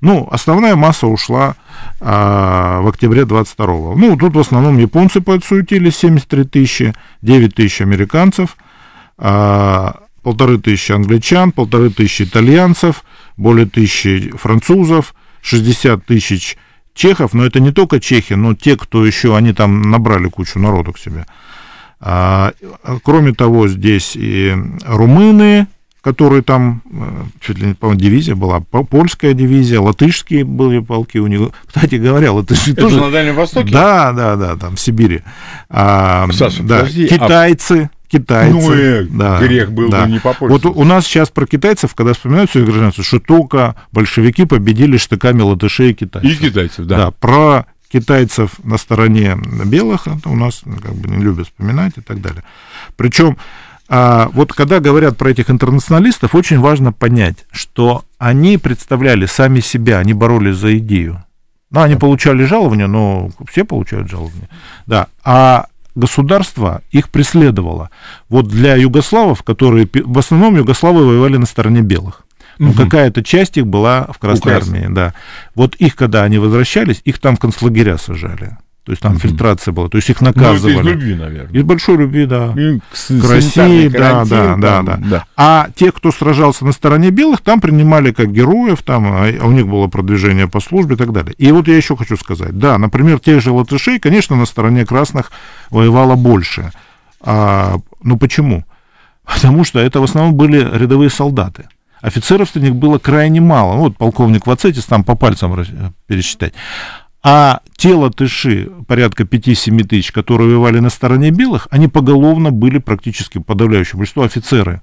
Ну, основная масса ушла а, в октябре 22 -го. Ну, тут в основном японцы подсуетились, 73 тысячи, 9 тысяч американцев, а, полторы а, тысячи англичан, полторы тысячи итальянцев, более тысячи французов, 60 тысяч чехов, но это не только чехи, но те, кто еще, они там набрали кучу народу к себе. А, кроме того, здесь и румыны, которые там, э, чуть ли не, по дивизия была, польская дивизия, латышские были полки у него. Кстати говоря, латыши Это тоже... на Дальнем Востоке? Да, да, да, там, в Сибири. А, Саша, да. подожди, а Китайцы... А... Китайцы. Ну, э, да, грех был да. бы не попользоваться. Вот у нас сейчас про китайцев, когда вспоминают всю гражданство, что только большевики победили штыками латышей и китайцев. И китайцев, да. Да, про китайцев на стороне белых, это у нас ну, как бы не любят вспоминать и так далее. Причем а вот когда говорят про этих интернационалистов, очень важно понять, что они представляли сами себя, они боролись за идею. Ну, они получали жалования, но все получают жалования. Да. А государство их преследовало. Вот для югославов, которые в основном югославы воевали на стороне белых. Ну, угу. какая-то часть их была в Красной Украс. армии, да. Вот их, когда они возвращались, их там в концлагеря сажали. То есть там mm-hmm. фильтрация была. То есть их наказывали. Ну, это из любви, наверное. Из большой любви, да. И к, к России, да, да, да, да, да. А те, кто сражался на стороне белых, там принимали как героев, там а, а у них было продвижение по службе и так далее. И вот я еще хочу сказать, да, например, тех же латышей, конечно, на стороне красных воевало больше. А, ну почему? Потому что это в основном были рядовые солдаты. Офицеров среди них было крайне мало. Вот полковник Вацетис там по пальцам э, пересчитать. А те латыши, порядка 5-7 тысяч, которые воевали на стороне белых, они поголовно были практически подавляющим большинство офицеры.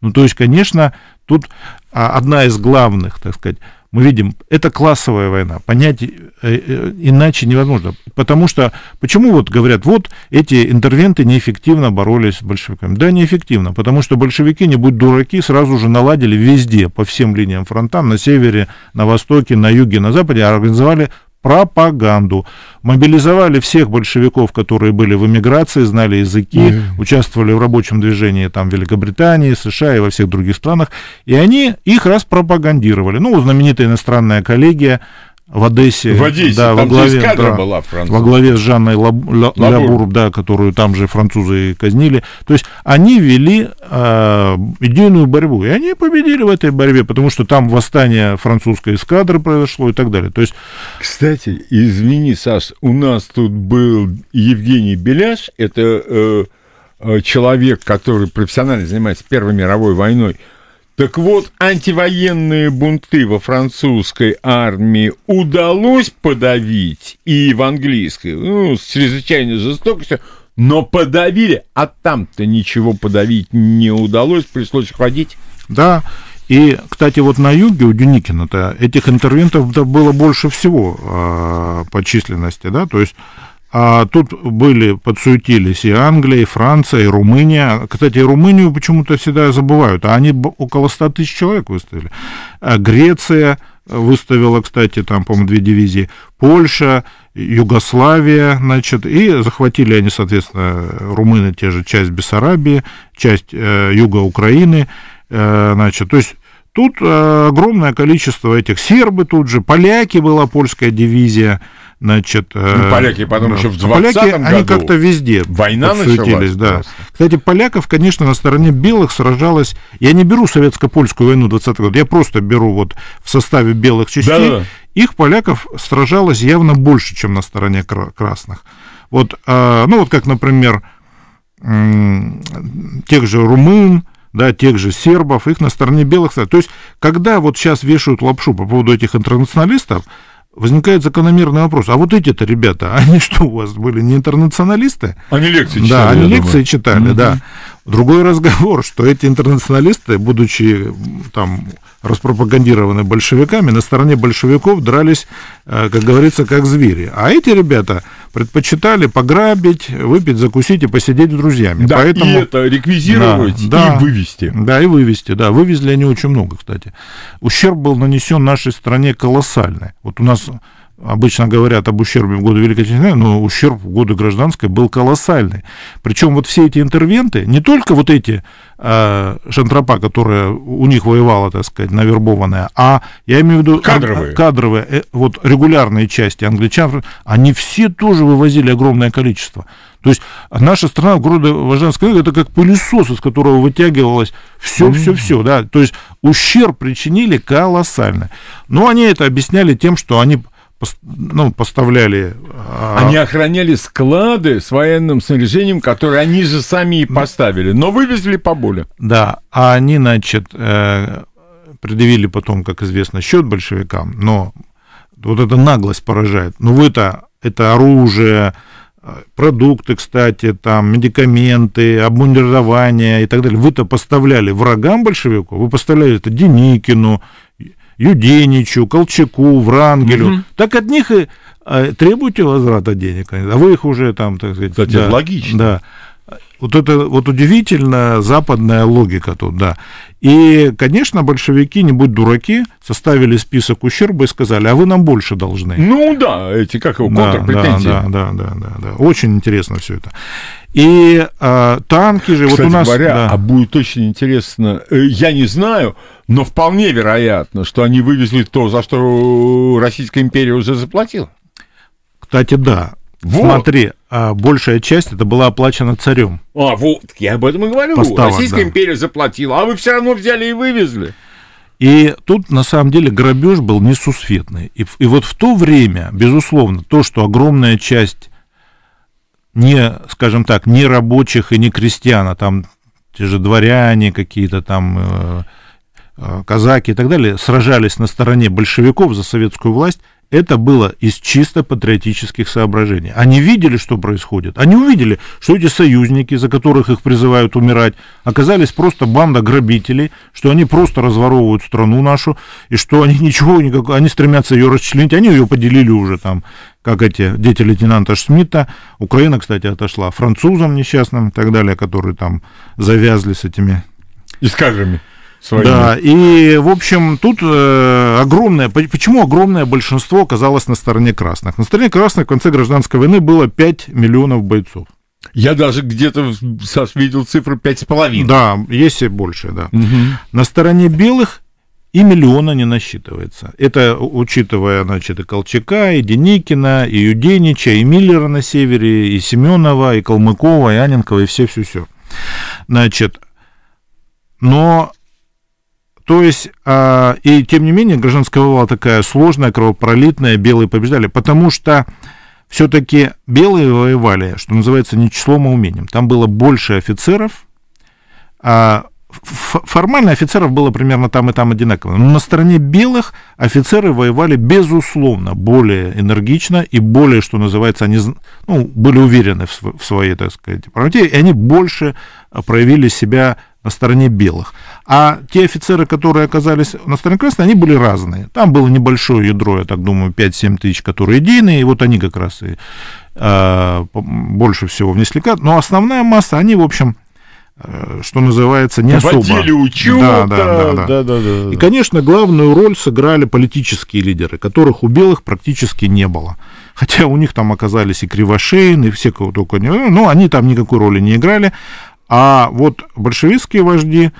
Ну, то есть, конечно, тут а, одна из главных, так сказать, мы видим, это классовая война, понять э, э, иначе невозможно. Потому что, почему вот говорят, вот эти интервенты неэффективно боролись с большевиками? Да, неэффективно, потому что большевики, не будь дураки, сразу же наладили везде, по всем линиям фронта, на севере, на востоке, на юге, на западе, а организовали пропаганду. Мобилизовали всех большевиков, которые были в эмиграции, знали языки, mm -hmm. участвовали в рабочем движении там в Великобритании, США и во всех других странах. И они их распропагандировали. Ну, знаменитая иностранная коллегия в Одессе. В Одессе, да, там во главе, эскадра да, была французская. Во главе с Жанной Лаб, Лабурб, Лабурб, да, которую там же французы казнили. То есть они вели э, идейную борьбу, и они победили в этой борьбе, потому что там восстание французской эскадры произошло и так далее. То есть... Кстати, извини, Саш, у нас тут был Евгений Беляш, это э, э человек, который профессионально занимается Первой мировой войной, так вот, антивоенные бунты во французской армии удалось подавить и в английской, ну, с чрезвычайной жестокостью, но подавили, а там-то ничего подавить не удалось, пришлось уходить, Да, и, кстати, вот на юге у Дюникина-то этих интервентов было больше всего э, по численности, да, то есть а тут были, подсуетились и Англия, и Франция, и Румыния. Кстати, Румынию почему-то всегда забывают, а они около 100 тысяч человек выставили. А Греция выставила, кстати, там, по-моему, две дивизии. Польша, Югославия, значит, и захватили они, соответственно, румыны те же часть Бессарабии, часть э, юга Украины, э, значит, то есть тут э, огромное количество этих сербы тут же, поляки была польская дивизия, Значит, ну, э, поляки потом да. еще в 20 а Поляки, году они как-то везде Война подсуетились, началась, да. Просто. Кстати, поляков, конечно, на стороне белых сражалось... Я не беру советско-польскую войну 20 года, я просто беру вот в составе белых частей. Да -да -да. Их поляков сражалось явно больше, чем на стороне красных. Вот, э, ну вот как, например, тех же румын, да, тех же сербов, их на стороне белых. То есть, когда вот сейчас вешают лапшу по поводу этих интернационалистов, возникает закономерный вопрос. А вот эти-то ребята, они что у вас были, не интернационалисты? Они лекции читали. Да, они лекции думаю. читали, mm-hmm. да. Другой разговор, что эти интернационалисты, будучи там распропагандированы большевиками, на стороне большевиков дрались, э, как говорится, как звери. А эти ребята предпочитали пограбить, выпить, закусить и посидеть с друзьями. Да, Поэтому, и это реквизировать да, и да, вывести. Да, и вывести, да. Вывезли они очень много, кстати. Ущерб был нанесен нашей стране колоссальный. Вот у нас обычно говорят об ущербе в годы Великой Отечественной, но ущерб в годы гражданской был колоссальный. Причем вот все эти интервенты, не только вот эти э, шантропа, которая у них воевала, так сказать, навербованная, а я имею в виду кадровые, э, кадровые э, вот регулярные части англичан, они все тоже вывозили огромное количество. То есть наша страна в городе Важанской это как пылесос, из которого вытягивалось все, все, все, да. То есть ущерб причинили колоссально. Но они это объясняли тем, что они ну, поставляли. А они охраняли склады с военным снаряжением, которые они же сами и ну, поставили, но вывезли по боли. Да, а они, значит, э, предъявили потом, как известно, счет большевикам, но вот эта наглость поражает. Ну, вы-то, это оружие, э, продукты, кстати, там, медикаменты, обмундирование и так далее. Вы-то поставляли врагам большевиков, вы поставляли это Деникину, Юденичу, Колчаку, Врангелю, угу. так от них и э, требуйте возврата денег, а вы их уже там, так сказать... Кстати, да, логично. Да. Вот это вот удивительно западная логика тут, да. И, конечно, большевики, не будь дураки, составили список ущерба и сказали, а вы нам больше должны. Ну да, эти, как его, да, контрпретензии. Да, да, да, да, да, Очень интересно все это. И э, танки же, Кстати вот у нас... говоря, да. а будет очень интересно, э, я не знаю, но вполне вероятно, что они вывезли то, за что Российская империя уже заплатила. Кстати, да. Вот. Смотри, а, большая часть это была оплачена царем. А, вот, я об этом и говорю. Поставок, Российская да. империя заплатила, а вы все равно взяли и вывезли. И тут, на самом деле, грабеж был несусветный. И, и вот в то время, безусловно, то, что огромная часть не, скажем так, не рабочих и не крестьян, а там те же дворяне какие-то там, э, э, казаки и так далее, сражались на стороне большевиков за советскую власть – это было из чисто патриотических соображений. Они видели, что происходит. Они увидели, что эти союзники, за которых их призывают умирать, оказались просто банда грабителей, что они просто разворовывают страну нашу, и что они ничего, никак, они стремятся ее расчленить. Они ее поделили уже там, как эти дети лейтенанта Шмидта. Украина, кстати, отошла французам несчастным и так далее, которые там завязли с этими... Эскадрами. Своими. Да, и, в общем, тут э, огромное... Почему огромное большинство оказалось на стороне красных? На стороне красных в конце гражданской войны было 5 миллионов бойцов. Я даже где-то, Саш, видел цифру 5,5. Да, есть и больше, да. Угу. На стороне белых и миллиона не насчитывается. Это учитывая, значит, и Колчака, и Деникина, и Юденича, и Миллера на севере, и Семенова, и Калмыкова, и Аненкова, и все-все-все. Значит, но то есть, а, и тем не менее, гражданская война была такая сложная, кровопролитная, белые побеждали, потому что все-таки белые воевали, что называется, не числом, а умением. Там было больше офицеров, а формально офицеров было примерно там и там одинаково. Но на стороне белых офицеры воевали, безусловно, более энергично и более, что называется, они ну, были уверены в, в своей, так сказать, правоте, и они больше проявили себя на стороне белых. А те офицеры, которые оказались на стороне Красной, они были разные. Там было небольшое ядро, я так думаю, 5-7 тысяч, которые единые, и вот они как раз и э, больше всего внесли. кат. Но основная масса, они, в общем, э, что называется, не особо. Учета, да, да, да, да. Да, да, да, И, конечно, главную роль сыграли политические лидеры, которых у белых практически не было. Хотя у них там оказались и Кривошеин, и все, кого только не... Но ну, они там никакой роли не играли. А вот большевистские вожди,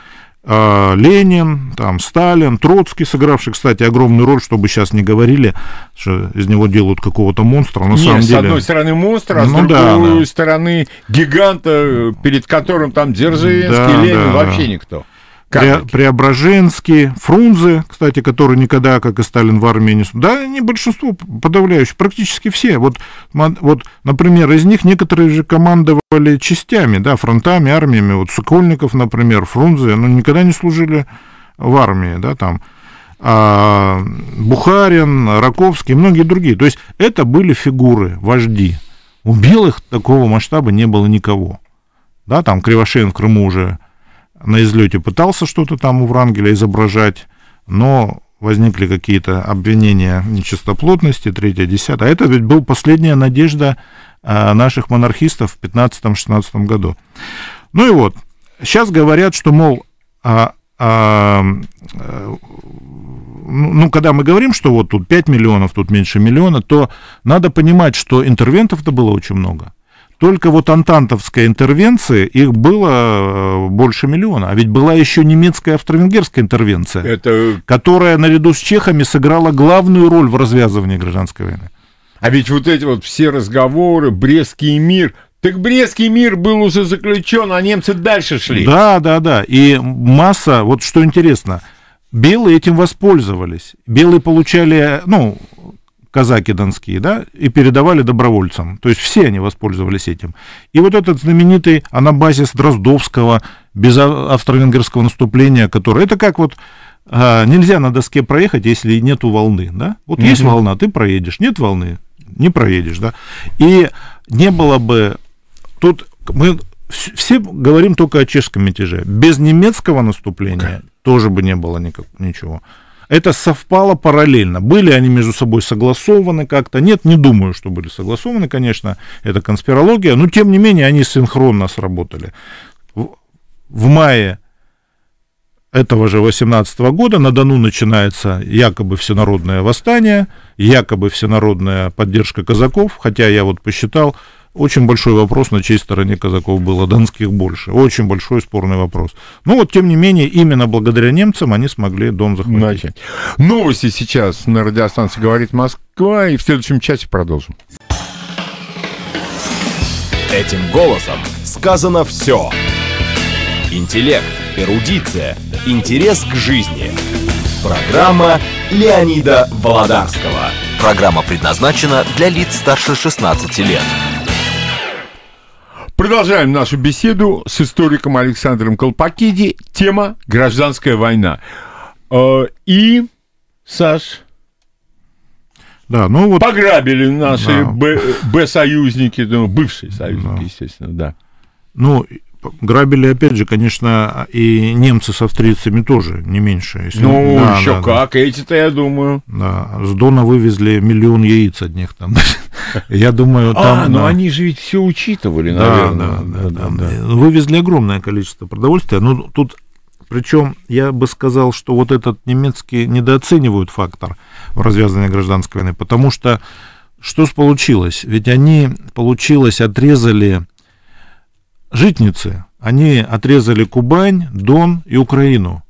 а, Ленин, там, Сталин, Троцкий, сыгравший, кстати, огромную роль, чтобы сейчас не говорили, что из него делают какого-то монстра. На Нет, самом с деле... одной стороны монстра, а ну, с другой да, стороны да. гиганта, э, перед которым там Дзержинский, да, Ленин, да, вообще да. никто. Пре- Преображенский, Фрунзе, кстати, который никогда, как и Сталин, в армии не... Да, не большинство, подавляющее, практически все. Вот, вот, например, из них некоторые же командовали частями, да, фронтами, армиями. Вот Сокольников, например, Фрунзе, ну, никогда не служили в армии, да, там. А Бухарин, Раковский, многие другие. То есть это были фигуры, вожди. У белых такого масштаба не было никого. Да, там Кривошеин в Крыму уже на излете пытался что-то там у Врангеля изображать, но возникли какие-то обвинения нечистоплотности, 3 10 А это ведь была последняя надежда а, наших монархистов в 15-16 году. Ну и вот, сейчас говорят, что, мол, а, а, э, ну, ну, когда мы говорим, что вот тут 5 миллионов, тут меньше миллиона, то надо понимать, что интервентов-то было очень много. Только вот антантовская интервенция, их было э, больше миллиона. А ведь была еще немецкая австро-венгерская интервенция, Это... которая наряду с чехами сыграла главную роль в развязывании гражданской войны. А ведь вот эти вот все разговоры, Брестский мир, так Брестский мир был уже заключен, а немцы дальше шли. Да, да, да. И масса, вот что интересно, белые этим воспользовались. Белые получали, ну, казаки донские, да, и передавали добровольцам. То есть все они воспользовались этим. И вот этот знаменитый анабазис Дроздовского без а, австро-венгерского наступления, который... Это как вот а, нельзя на доске проехать, если нету волны, да? Вот mm-hmm. есть волна, ты проедешь. Нет волны, не проедешь, да? И не было бы... Тут мы все говорим только о чешском мятеже. Без немецкого наступления okay. тоже бы не было никак, ничего это совпало параллельно. Были они между собой согласованы как-то? Нет, не думаю, что были согласованы, конечно, это конспирология, но тем не менее они синхронно сработали. В мае этого же 18 года на Дону начинается якобы всенародное восстание, якобы всенародная поддержка казаков, хотя я вот посчитал, очень большой вопрос, на чьей стороне казаков было, донских больше. Очень большой спорный вопрос. Но ну вот, тем не менее, именно благодаря немцам они смогли Дон захватить. Значит, новости сейчас на радиостанции «Говорит Москва», и в следующем часе продолжим. Этим голосом сказано все. Интеллект, эрудиция, интерес к жизни. Программа Леонида Володарского. Программа предназначена для лиц старше 16 лет. Продолжаем нашу беседу с историком Александром Колпакиди. Тема «Гражданская война». Э, и, Саш, да, ну вот... Пограбили наши да. Б-союзники, ну, бывшие союзники, да. естественно, да. Ну, грабили, опять же, конечно, и немцы с австрийцами тоже, не меньше. Если... Ну, да, еще да, как, да. эти-то, я думаю. Да, с Дона вывезли миллион яиц одних там. Я думаю, а, там... А, ну они же ведь все учитывали, наверное. Да, да, да. Ну, вывезли огромное количество продовольствия. Ну, тут причем я бы сказал, что вот этот немецкий недооценивают фактор в развязывании гражданской войны, потому что что получилось? Ведь они, получилось, отрезали житницы. Они отрезали Кубань, Дон и Украину.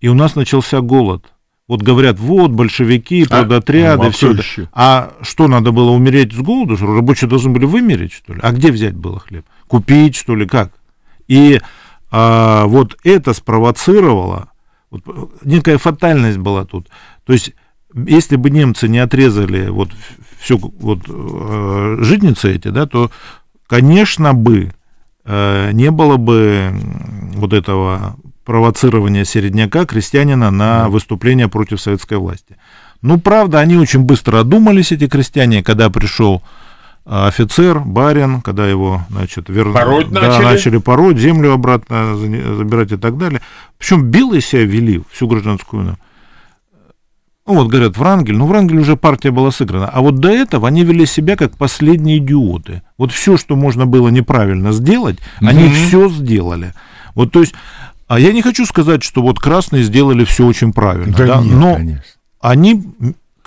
И у нас начался голод. Вот говорят, вот большевики, а, продотряды, ну, а, все это. А что, надо было умереть с голоду? Что рабочие должны были вымереть, что ли? А где взять было хлеб? Купить, что ли, как? И а, вот это спровоцировало, вот, некая фатальность была тут. То есть, если бы немцы не отрезали вот все вот э, житницы эти, да, то, конечно бы, Э, не было бы вот этого провоцирования середняка крестьянина на да. выступление против советской власти. Ну, правда, они очень быстро одумались, эти крестьяне, когда пришел э, офицер, барин, когда его, значит, вернули. Пороть да, начали. начали пороть, землю обратно забирать и так далее. Причем белые себя вели всю гражданскую войну. Ну вот, говорят, Врангель, но ну, Врангель уже партия была сыграна. А вот до этого они вели себя как последние идиоты. Вот все, что можно было неправильно сделать, mm-hmm. они все сделали. Вот, то есть, а я не хочу сказать, что вот красные сделали все очень правильно, да, да? Нет, но конечно. они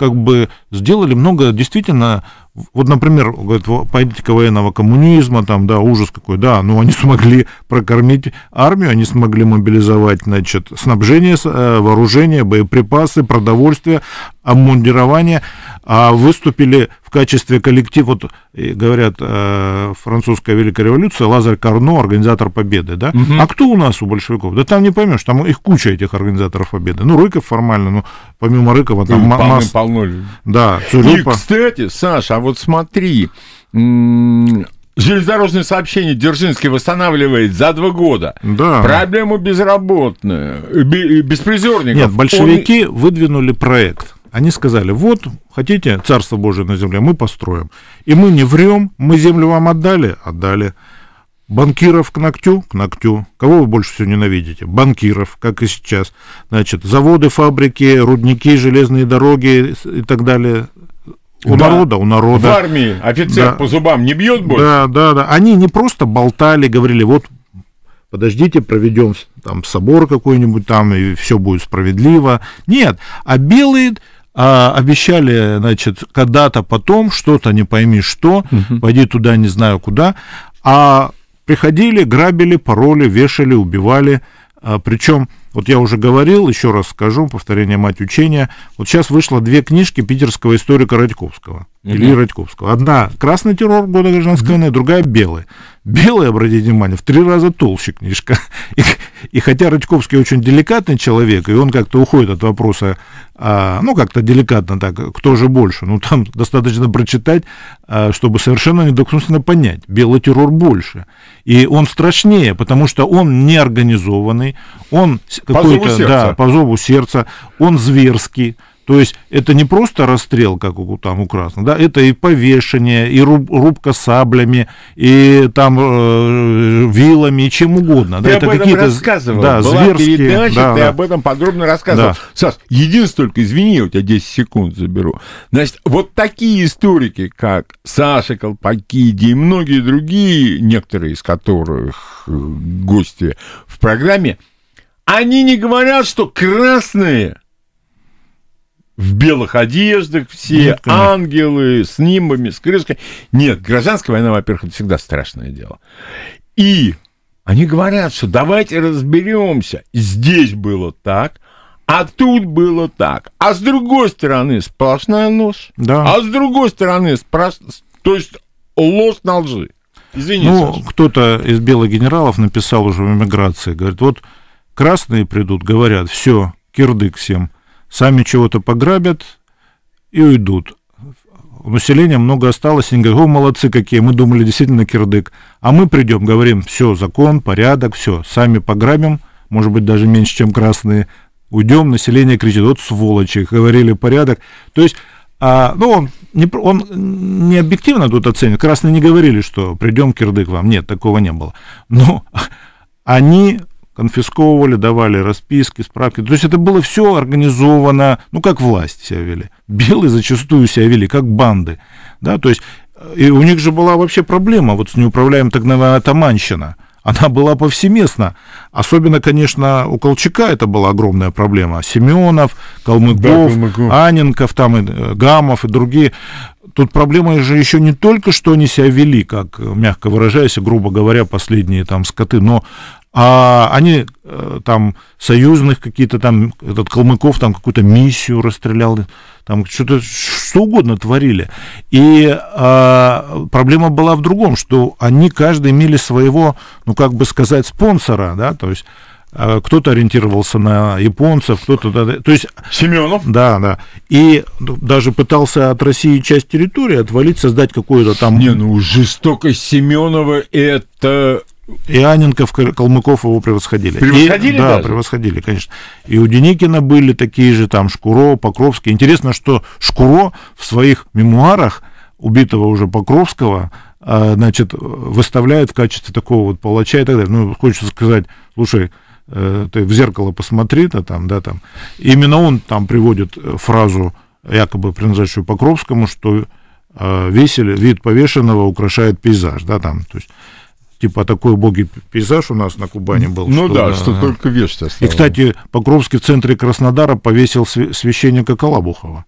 как бы сделали много действительно, вот, например, говорит, политика военного коммунизма, там, да, ужас какой, да, ну, они смогли прокормить армию, они смогли мобилизовать, значит, снабжение, э, вооружение, боеприпасы, продовольствие, обмундирование, а выступили в качестве коллектива, вот э, говорят, э, французская Великая Революция, Лазарь Карно, организатор Победы, да? Угу. А кто у нас у большевиков? Да там не поймешь, там их куча этих организаторов Победы. Ну, Рыков формально, но ну, помимо Рыкова там ну, полно, масс... полно. Да, Цурюпа. И, кстати, Саша, а вот смотри, Железнодорожное сообщение Дзержинский восстанавливает за два года. Да. Проблему безработную, беспризорников. Нет, большевики Он... выдвинули проект они сказали, вот, хотите Царство Божие на земле, мы построим. И мы не врем, мы землю вам отдали, отдали. Банкиров к ногтю, к ногтю. Кого вы больше всего ненавидите? Банкиров, как и сейчас. Значит, заводы, фабрики, рудники, железные дороги и так далее. У да. народа, у народа. В армии офицер да. по зубам не бьет больше? Да, да, да. Они не просто болтали, говорили, вот подождите, проведем там собор какой-нибудь там, и все будет справедливо. Нет, а белые а обещали, значит, когда-то потом что-то не пойми что, угу. пойди туда не знаю куда, а приходили, грабили, пароли вешали, убивали, а, причем вот я уже говорил, еще раз скажу, повторение мать учения. Вот сейчас вышло две книжки питерского историка Радьковского. Mm-hmm. Радьковского. Одна «Красный террор года гражданской mm войны», другая «Белый». «Белый», обратите внимание, в три раза толще книжка. И, и хотя Рычковский очень деликатный человек, и он как-то уходит от вопроса, а, ну, как-то деликатно так, кто же больше? Ну, там достаточно прочитать, а, чтобы совершенно недокусственно понять, белый террор больше. И он страшнее, потому что он неорганизованный, он какой-то, да, по зову сердца, он зверский, то есть это не просто расстрел, как у, там у красных, да, это и повешение, и руб, рубка саблями, и там э, вилами, и чем угодно. Да, ты это какие-то рассказывал. Да, Была зверские, передача, да, ты да. об этом подробно рассказывал. Да. Саш, единственное, только извини, я у тебя 10 секунд заберу. Значит, вот такие историки, как Саша Колпакиди и многие другие, некоторые из которых э, гости в программе, они не говорят, что красные в белых одеждах все, Нет, ну, ангелы с нимбами, с крышкой. Нет, гражданская война, во-первых, это всегда страшное дело. И они говорят, что давайте разберемся. Здесь было так, а тут было так. А с другой стороны сплошная ложь. Да. А с другой стороны спрос... То есть ложь на лжи. Извините. Ну, кто-то из белых генералов написал уже в эмиграции, говорит, вот красные придут, говорят, все, кирдык всем сами чего-то пограбят и уйдут. У населения много осталось, они говорят, о, молодцы какие, мы думали действительно кирдык. А мы придем, говорим, все, закон, порядок, все, сами пограбим, может быть, даже меньше, чем красные, уйдем, население кричит, вот сволочи, говорили порядок. То есть, а, ну, он не, он не объективно тут оценит, красные не говорили, что придем, кирдык вам, нет, такого не было. Но они конфисковывали, давали расписки, справки. То есть это было все организовано, ну, как власть себя вели. Белые зачастую себя вели, как банды. Да, то есть э, и у них же была вообще проблема вот с неуправляемым так называемая атаманщина. Она была повсеместно. Особенно, конечно, у Колчака это была огромная проблема. Семенов, Калмыков, да, Калмыков. Аненков, там и э, Гамов и другие. Тут проблема же еще не только, что они себя вели, как, э, мягко выражаясь, грубо говоря, последние там скоты, но а они э, там союзных какие-то там, этот Калмыков там какую-то миссию расстрелял, там что-то, что угодно творили. И а, проблема была в другом, что они каждый имели своего, ну как бы сказать, спонсора, да, то есть а, кто-то ориентировался на японцев, кто-то... То есть... Семенов? Да, да. И даже пытался от России часть территории отвалить, создать какую-то там... Не, ну жестокость Семенова это Иоаненков, Калмыков его превосходили. Превосходили? И, да, даже? превосходили, конечно. И у Деникина были такие же там Шкуро, Покровский. Интересно, что Шкуро в своих мемуарах убитого уже Покровского а, значит, выставляет в качестве такого вот палача и так далее. Ну, хочется сказать, слушай, э, ты в зеркало посмотри-то там, да, там. именно он там приводит э, фразу, якобы принадлежащую Покровскому, что э, весели, вид повешенного украшает пейзаж, да, там, то есть типа такой убогий пейзаж у нас на Кубани был. Ну что, да, да, что только вешать осталось. И, кстати, Покровский в центре Краснодара повесил священника Колобухова.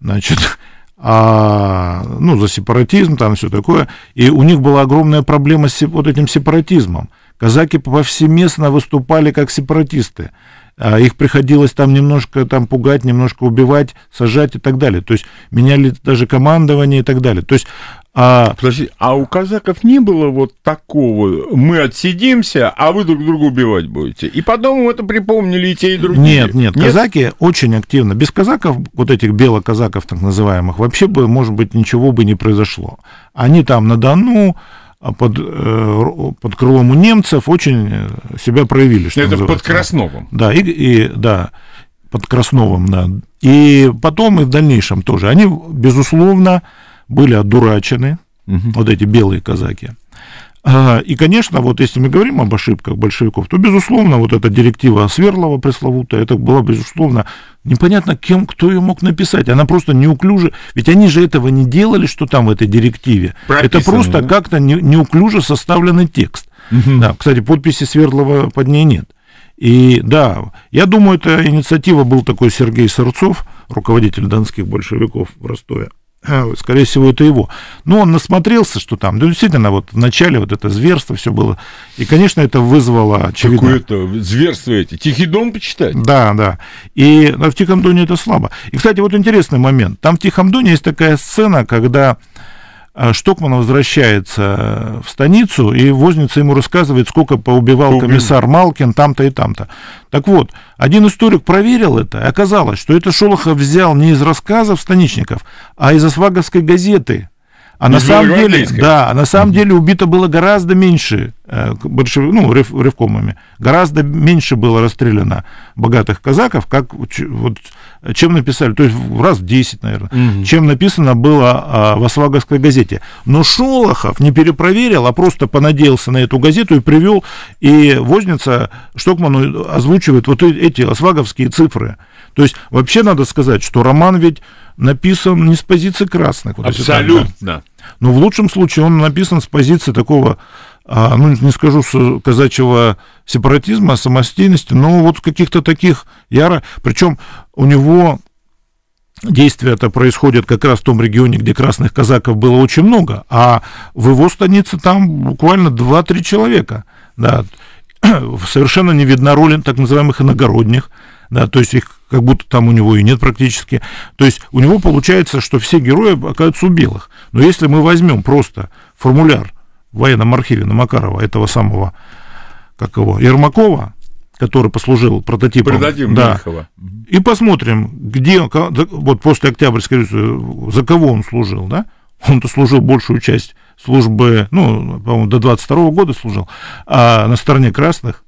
Значит, а, ну, за сепаратизм, там все такое. И у них была огромная проблема с вот этим сепаратизмом. Казаки повсеместно выступали как сепаратисты. А их приходилось там немножко там пугать, немножко убивать, сажать и так далее. То есть меняли даже командование и так далее. То есть а... Подожди, а у казаков не было вот такого, мы отсидимся, а вы друг друга убивать будете? И потом это припомнили и те, и другие. Нет, нет, нет? казаки очень активно. Без казаков, вот этих белоказаков так называемых, вообще бы, может быть, ничего бы не произошло. Они там на Дону, а под, э, под крылом у немцев очень э, себя проявили. Что Это называется. под Красновым. Да, и, и, да, под Красновым, да. И потом и в дальнейшем тоже. Они, безусловно, были одурачены, угу. вот эти белые казаки. И, конечно, вот если мы говорим об ошибках большевиков, то, безусловно, вот эта директива Сверлова пресловутая, это была, безусловно, непонятно, кем, кто ее мог написать. Она просто неуклюже, ведь они же этого не делали, что там в этой директиве. Прописано, это просто да? как-то не, неуклюже составленный текст. Угу. Да, кстати, подписи Свердлова под ней нет. И да, я думаю, эта инициатива был такой Сергей Сырцов, руководитель донских большевиков в Ростове. А, скорее всего, это его. Но он насмотрелся, что там, ну, действительно, вот в начале вот это зверство все было. И, конечно, это вызвало очевидно... Какое-то зверство эти. Тихий дом почитать? Да, да. И э, в Тихом Доне это слабо. И, кстати, вот интересный момент. Там в Тихом Доне есть такая сцена, когда а Штокман возвращается в станицу, и возница ему рассказывает, сколько поубивал комиссар Малкин там-то и там-то. Так вот, один историк проверил это, и оказалось, что это Шолохов взял не из рассказов станичников, а из «Осваговской газеты», а на самом деле, да, а на самом деле убито было гораздо меньше э, большев... ну, рев... ревкомами, гораздо меньше было расстреляно богатых казаков, как вот чем написали, то есть в раз в 10, наверное, угу. чем написано было а, в Осваговской газете. Но Шолохов не перепроверил, а просто понадеялся на эту газету и привел, и Возница Штокман озвучивает вот э, эти осваговские цифры. То есть вообще надо сказать, что роман ведь написан не с позиции красных. Вот Абсолютно. Это, да. Но в лучшем случае он написан с позиции такого а, ну, не скажу казачьего сепаратизма, а самостоятельности, но вот каких-то таких яро... Причем у него действия это происходят как раз в том регионе, где красных казаков было очень много, а в его станице там буквально 2-3 человека. Да. Совершенно не видна роль так называемых иногородних, да, то есть их как будто там у него и нет практически. То есть у него получается, что все герои оказываются у белых. Но если мы возьмем просто формуляр – в военном архиве на Макарова, этого самого, как его, Ермакова, который послужил прототипом. Предадим да. И посмотрим, где, вот после Октябрьской революции, за кого он служил, да? Он-то служил большую часть службы, ну, по-моему, до 22 -го года служил, а на стороне красных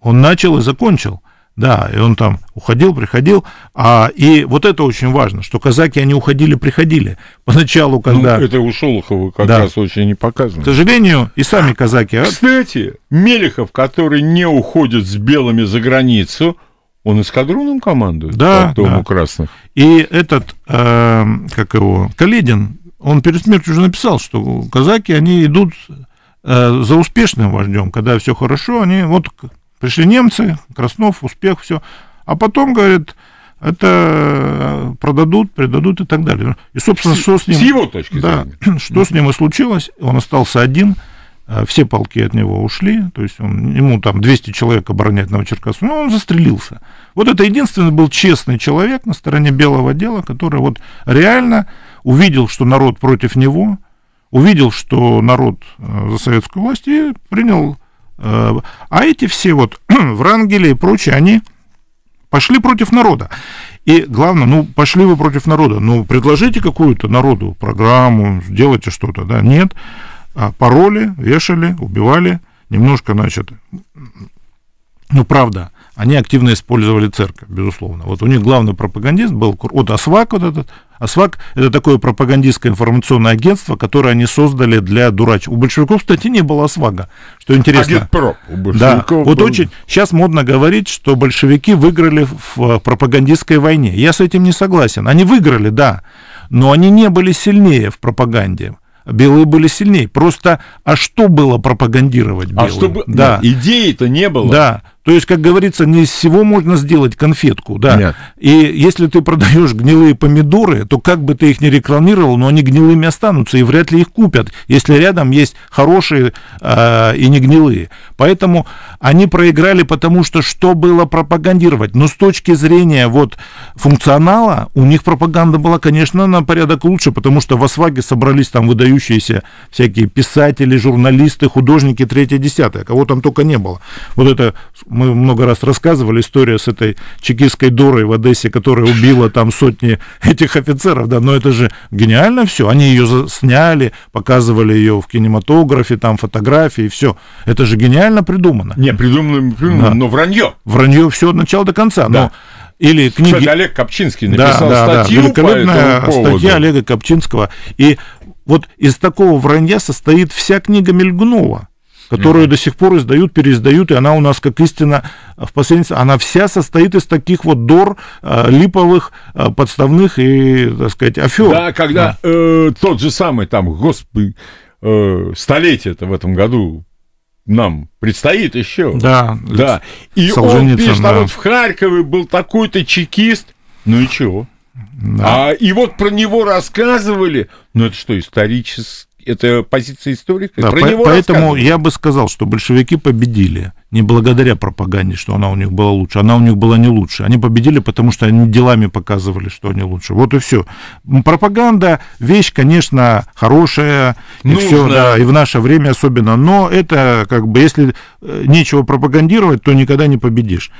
он начал и закончил. Да, и он там уходил, приходил. А, и вот это очень важно, что казаки, они уходили, приходили. Поначалу, ну, когда... Ну, это у Шолохова как да. раз очень не показано. К сожалению, и сами казаки... А? Кстати, Мелехов, который не уходит с белыми за границу, он эскадроном командует да, по Дому да. Красных. И этот, э, как его, Каледин, он перед смертью уже написал, что казаки, они идут э, за успешным вождем, когда все хорошо, они вот Пришли немцы, Краснов, успех, все. А потом, говорит, это э, продадут, предадут и так далее. И, собственно, с, что с ним... С его точки да, зрения. Что да. с ним и случилось, он остался один, э, все полки от него ушли, то есть он, ему там 200 человек оборонять Новочеркасск, но он застрелился. Вот это единственный был честный человек на стороне белого дела, который вот реально увидел, что народ против него, увидел, что народ э, за советскую власть и принял Э, а эти все вот Врангели и прочие, они пошли против народа. И главное, ну, пошли вы против народа, ну, предложите какую-то народу программу, сделайте что-то, да, нет. А пароли, вешали, убивали, немножко, значит, ну, правда, они активно использовали церковь, безусловно. Вот у них главный пропагандист был вот Асвак вот этот, АСВАК – это такое пропагандистское информационное агентство, которое они создали для дурач. У большевиков, кстати, не было АСВАГа, что интересно. Агитпроп у большевиков. Да, был... вот очень, сейчас модно говорить, что большевики выиграли в пропагандистской войне. Я с этим не согласен. Они выиграли, да, но они не были сильнее в пропаганде белые были сильнее. Просто, а что было пропагандировать а белым? А что Да. Идеи-то не было. Да. То есть, как говорится, не из всего можно сделать конфетку, да. Нет. И если ты продаешь гнилые помидоры, то как бы ты их ни рекламировал, но они гнилыми останутся и вряд ли их купят, если рядом есть хорошие э, и не гнилые. Поэтому они проиграли, потому что что было пропагандировать. Но с точки зрения вот функционала у них пропаганда была, конечно, на порядок лучше, потому что в Асваге собрались там выдающиеся всякие писатели, журналисты, художники, третье, десятое, кого там только не было. Вот это мы много раз рассказывали историю с этой чекистской дурой в Одессе, которая убила там сотни этих офицеров, да, но это же гениально все. Они ее сняли, показывали ее в кинематографе, там фотографии, все. Это же гениально придумано. Не, придумано, придумано да. но вранье. Вранье все от начала до конца. Да. Но или книги... Кстати, Олег Копчинский написал да, да, статью да, великолепная по статья Олега Копчинского. И вот из такого вранья состоит вся книга Мельгунова которую mm-hmm. до сих пор издают, переиздают, и она у нас как истина в последнем... Она вся состоит из таких вот дор э, липовых, э, подставных и, так сказать, афер. Да, когда да. Э, тот же самый там, господи, э, столетие это в этом году нам предстоит еще. Да. Да. И он пишет, а да. а вот в Харькове был такой-то чекист, ну и чего? Да. А, и вот про него рассказывали, ну это что, исторически это позиция историка. Да, Про по- него поэтому я бы сказал, что большевики победили не благодаря пропаганде, что она у них была лучше, она у них была не лучше. Они победили, потому что они делами показывали, что они лучше. Вот и все. Пропаганда вещь, конечно, хорошая, и все, да, и в наше время особенно, но это как бы, если э, нечего пропагандировать, то никогда не победишь.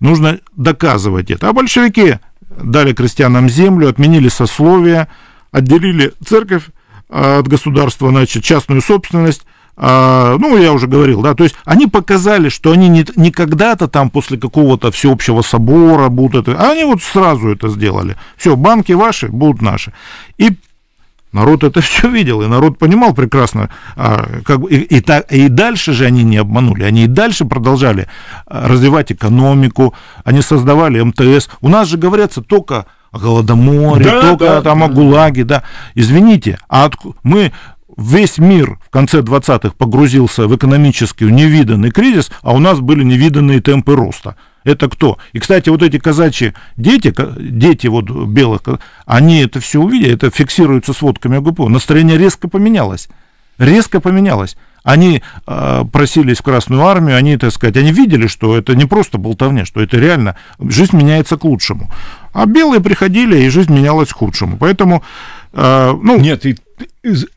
Нужно доказывать это. А большевики дали крестьянам землю, отменили сословия, отделили церковь а, от государства, значит, частную собственность, а, ну, я уже говорил, да, то есть они показали, что они не, не когда-то там после какого-то всеобщего собора будут это, а они вот сразу это сделали. Все, банки ваши, будут наши. И народ это все видел, и народ понимал прекрасно, а, как, и, и, так, и дальше же они не обманули, они и дальше продолжали развивать экономику, они создавали МТС. У нас же, говорятся, только о Голодоморе, да, только да, там да. о ГУЛАГе, да. Извините, а от... мы весь мир в конце 20-х погрузился в экономический невиданный кризис, а у нас были невиданные темпы роста. Это кто? И, кстати, вот эти казачьи дети, дети вот белых, они это все увидели, это фиксируется сводками ОГПО. Настроение резко поменялось. Резко поменялось. Они э, просились в Красную Армию, они, так сказать, они видели, что это не просто болтовня, что это реально, жизнь меняется к лучшему. А белые приходили, и жизнь менялась к худшему. Поэтому, э, ну... Нет, и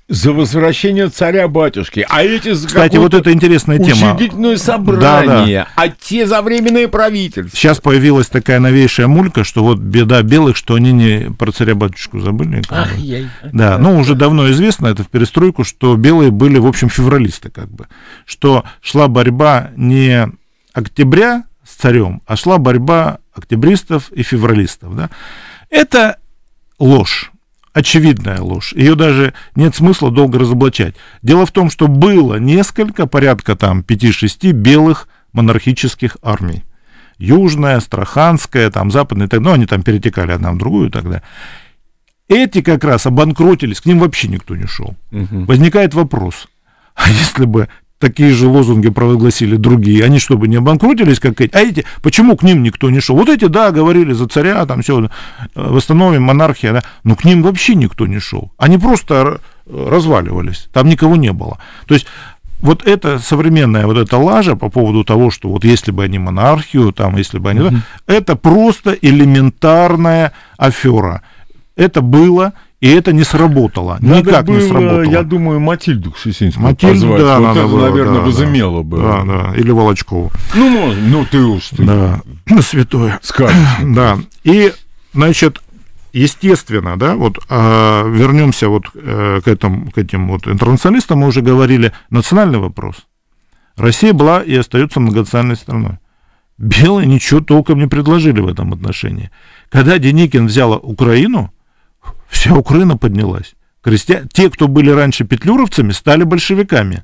за возвращение царя батюшки. А эти за Кстати, вот это интересная тема. Учредительное собрание, да, да. а те за временные правительства. Сейчас появилась такая новейшая мулька, что вот беда белых, что они не про царя батюшку забыли. Ах, яй. Да, ну уже давно известно это в перестройку, что белые были, в общем, февралисты как бы. Что шла борьба не октября с царем, а шла борьба октябристов и февралистов. Да? Это ложь, очевидная ложь. Ее даже нет смысла долго разоблачать. Дело в том, что было несколько, порядка там 5-6 белых монархических армий. Южная, Астраханская, там западная, так, ну, они там перетекали одна в другую тогда. Эти как раз обанкротились, к ним вообще никто не шел. Угу. Возникает вопрос, а если бы такие же лозунги провозгласили другие. Они чтобы не обанкротились, как эти. А эти, почему к ним никто не шел? Вот эти, да, говорили за царя, там все, э, восстановим монархия, да. Но к ним вообще никто не шел. Они просто разваливались. Там никого не было. То есть вот эта современная вот эта лажа по поводу того, что вот если бы они монархию, там, если бы они... Mm-hmm. Это просто элементарная афера. Это было, и это не сработало. Надо ну, никак было, не сработало. Я думаю, Матильду Ксюсинскую Матильду, позвать. Да, вот надо это, было, наверное, да, возымело да, бы. Да, да. Или Волочкову. Ну, можно. Ну, ты уж. Ты... Да. Ну, святое. Скажешь. Да. И, значит, естественно, да, вот а, вернемся вот э, к, этому, к этим вот интернационалистам, мы уже говорили, национальный вопрос. Россия была и остается многонациональной страной. Белые ничего толком не предложили в этом отношении. Когда Деникин взял Украину, Вся Украина поднялась. Крестья... Те, кто были раньше петлюровцами, стали большевиками.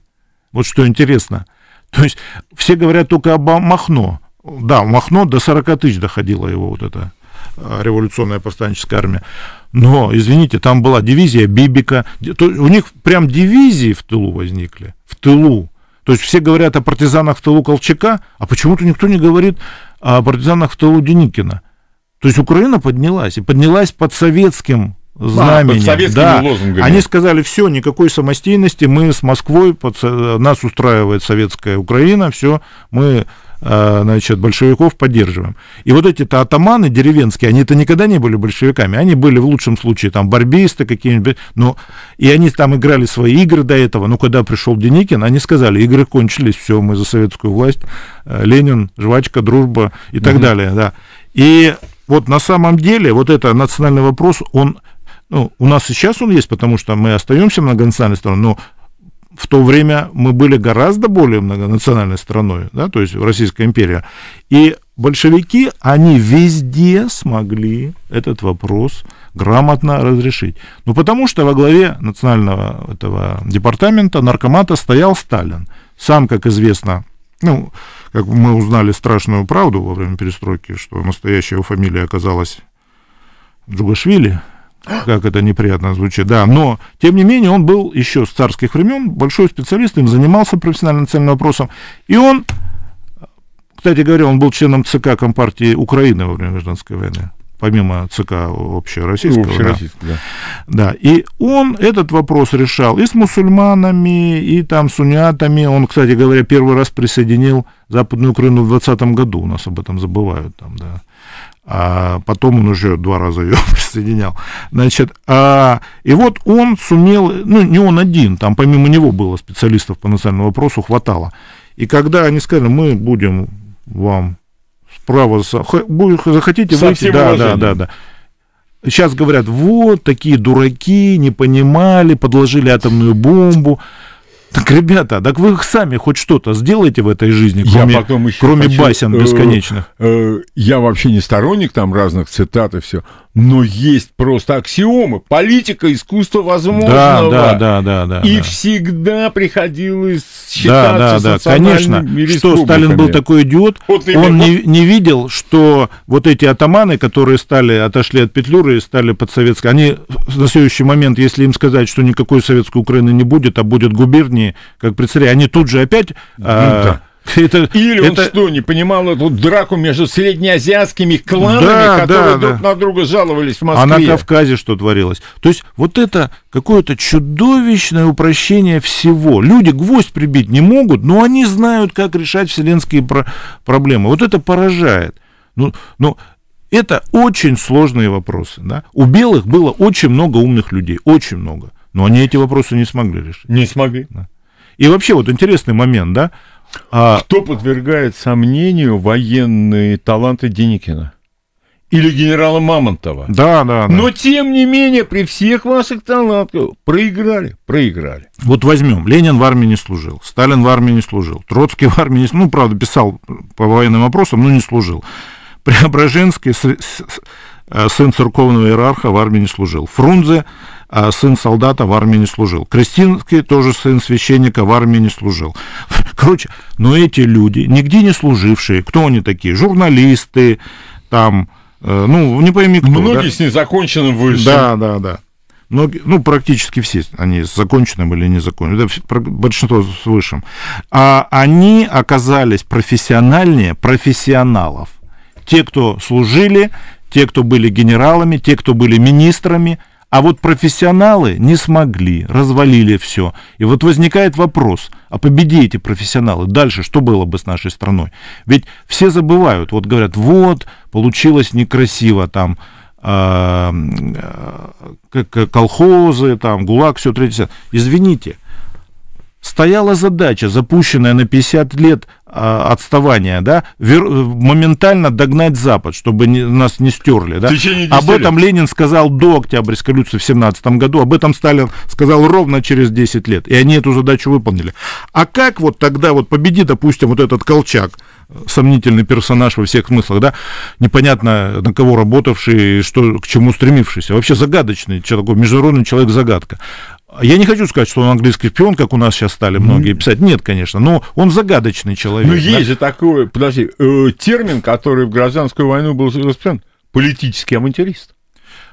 Вот что интересно. То есть все говорят только об Махно. Да, Махно до 40 тысяч доходила его вот эта э, революционная повстанческая армия. Но, извините, там была дивизия Бибика. То, у них прям дивизии в тылу возникли. В тылу. То есть все говорят о партизанах в тылу Колчака, а почему-то никто не говорит о партизанах в тылу Деникина. То есть Украина поднялась, и поднялась под советским знамени. А, под да, лозунгами. Они сказали, все, никакой самостоятельности. мы с Москвой, под, нас устраивает советская Украина, все, мы э, значит, большевиков поддерживаем. И вот эти-то атаманы деревенские, они-то никогда не были большевиками, они были в лучшем случае там барбисты какие-нибудь, но и они там играли свои игры до этого, но когда пришел Деникин, они сказали, игры кончились, все, мы за советскую власть, э, Ленин, жвачка, дружба и так mm-hmm. далее, да. И вот на самом деле вот этот национальный вопрос, он ну, у нас сейчас он есть, потому что мы остаемся многонациональной страной, но в то время мы были гораздо более многонациональной страной, да, то есть Российская империя. И большевики, они везде смогли этот вопрос грамотно разрешить. Ну, потому что во главе национального этого департамента наркомата стоял Сталин. Сам, как известно, ну, как мы узнали страшную правду во время перестройки, что настоящая его фамилия оказалась Джугашвили – как это неприятно звучит, да, но, тем не менее, он был еще с царских времен большой специалист, им занимался профессионально национальным вопросом, и он, кстати говоря, он был членом ЦК Компартии Украины во время Гражданской войны, помимо ЦК общероссийского. Общероссийского, да. да. Да, и он этот вопрос решал и с мусульманами, и там с униатами, он, кстати говоря, первый раз присоединил Западную Украину в 20 году, у нас об этом забывают там, да, а потом он уже два раза ее присоединял. Значит, а, и вот он сумел, ну, не он один, там помимо него было специалистов по национальному вопросу, хватало. И когда они сказали, мы будем вам справа, захотите Со выйти, да, да, да, да. Сейчас говорят, вот такие дураки, не понимали, подложили атомную бомбу. Так, ребята, так вы сами хоть что-то сделайте в этой жизни, кроме, я потом еще кроме хочу, басен э, бесконечных. Э, э, я вообще не сторонник там разных цитат и все. Но есть просто аксиомы. Политика искусства возможного. Да, да, да, да. да и да. всегда приходилось считаться Да, да, да. Конечно, что Сталин был такой идиот. Вот он не, не видел, что вот эти атаманы, которые стали, отошли от Петлюры и стали под советской, они на следующий момент, если им сказать, что никакой советской Украины не будет, а будет губернии, как представляю, они тут же опять... А, ну, а, да это, Или это... он что, не понимал эту драку между среднеазиатскими кланами, да, которые да, друг да. на друга жаловались в Москве? А на Кавказе что творилось? То есть вот это какое-то чудовищное упрощение всего. Люди гвоздь прибить не могут, но они знают, как решать вселенские про- проблемы. Вот это поражает. Ну, ну, это очень сложные вопросы. Да? У белых было очень много умных людей, очень много. Но они эти вопросы не смогли решить. Не смогли. Да. И вообще, вот интересный момент, да, а... Кто подвергает сомнению военные таланты Деникина? Или генерала Мамонтова? Да, да, да. Но тем не менее, при всех ваших талантах проиграли, проиграли. Вот возьмем, Ленин в армии не служил, Сталин в армии не служил, Троцкий в армии не служил, ну, правда, писал по военным вопросам, но не служил. Преображенский, э, сын церковного иерарха, в армии не служил. Фрунзе, э, сын солдата, в армии не служил. Крестинский, тоже сын священника, в армии не служил. Короче, но эти люди, нигде не служившие, кто они такие? Журналисты, там, э, ну, не пойми кто. Многие да? с незаконченным высшим. Да, да, да. Многие, ну, практически все они с законченным или незаконченным, да, большинство с высшим. А они оказались профессиональнее профессионалов. Те, кто служили, те, кто были генералами, те, кто были министрами – а вот профессионалы не смогли, развалили все. И вот возникает вопрос, а победи эти профессионалы, дальше что было бы с нашей страной? Ведь все забывают, вот говорят, вот, получилось некрасиво там, э, колхозы, там, ГУЛАГ, все, третье, Извините, стояла задача, запущенная на 50 лет, а, отставания, да, вер, моментально догнать Запад, чтобы не, нас не стерли. Да. об этом Ленин сказал до Октябрьской революции в 17 году, об этом Сталин сказал ровно через 10 лет, и они эту задачу выполнили. А как вот тогда вот победи, допустим, вот этот Колчак, сомнительный персонаж во всех смыслах, да, непонятно на кого работавший, что, к чему стремившийся, вообще загадочный человек, международный человек-загадка. Я не хочу сказать, что он английский шпион, как у нас сейчас стали многие писать. Нет, конечно, но он загадочный человек. Ну есть же такой, подожди, э, термин, который в гражданскую войну был распространен, политический авантюрист.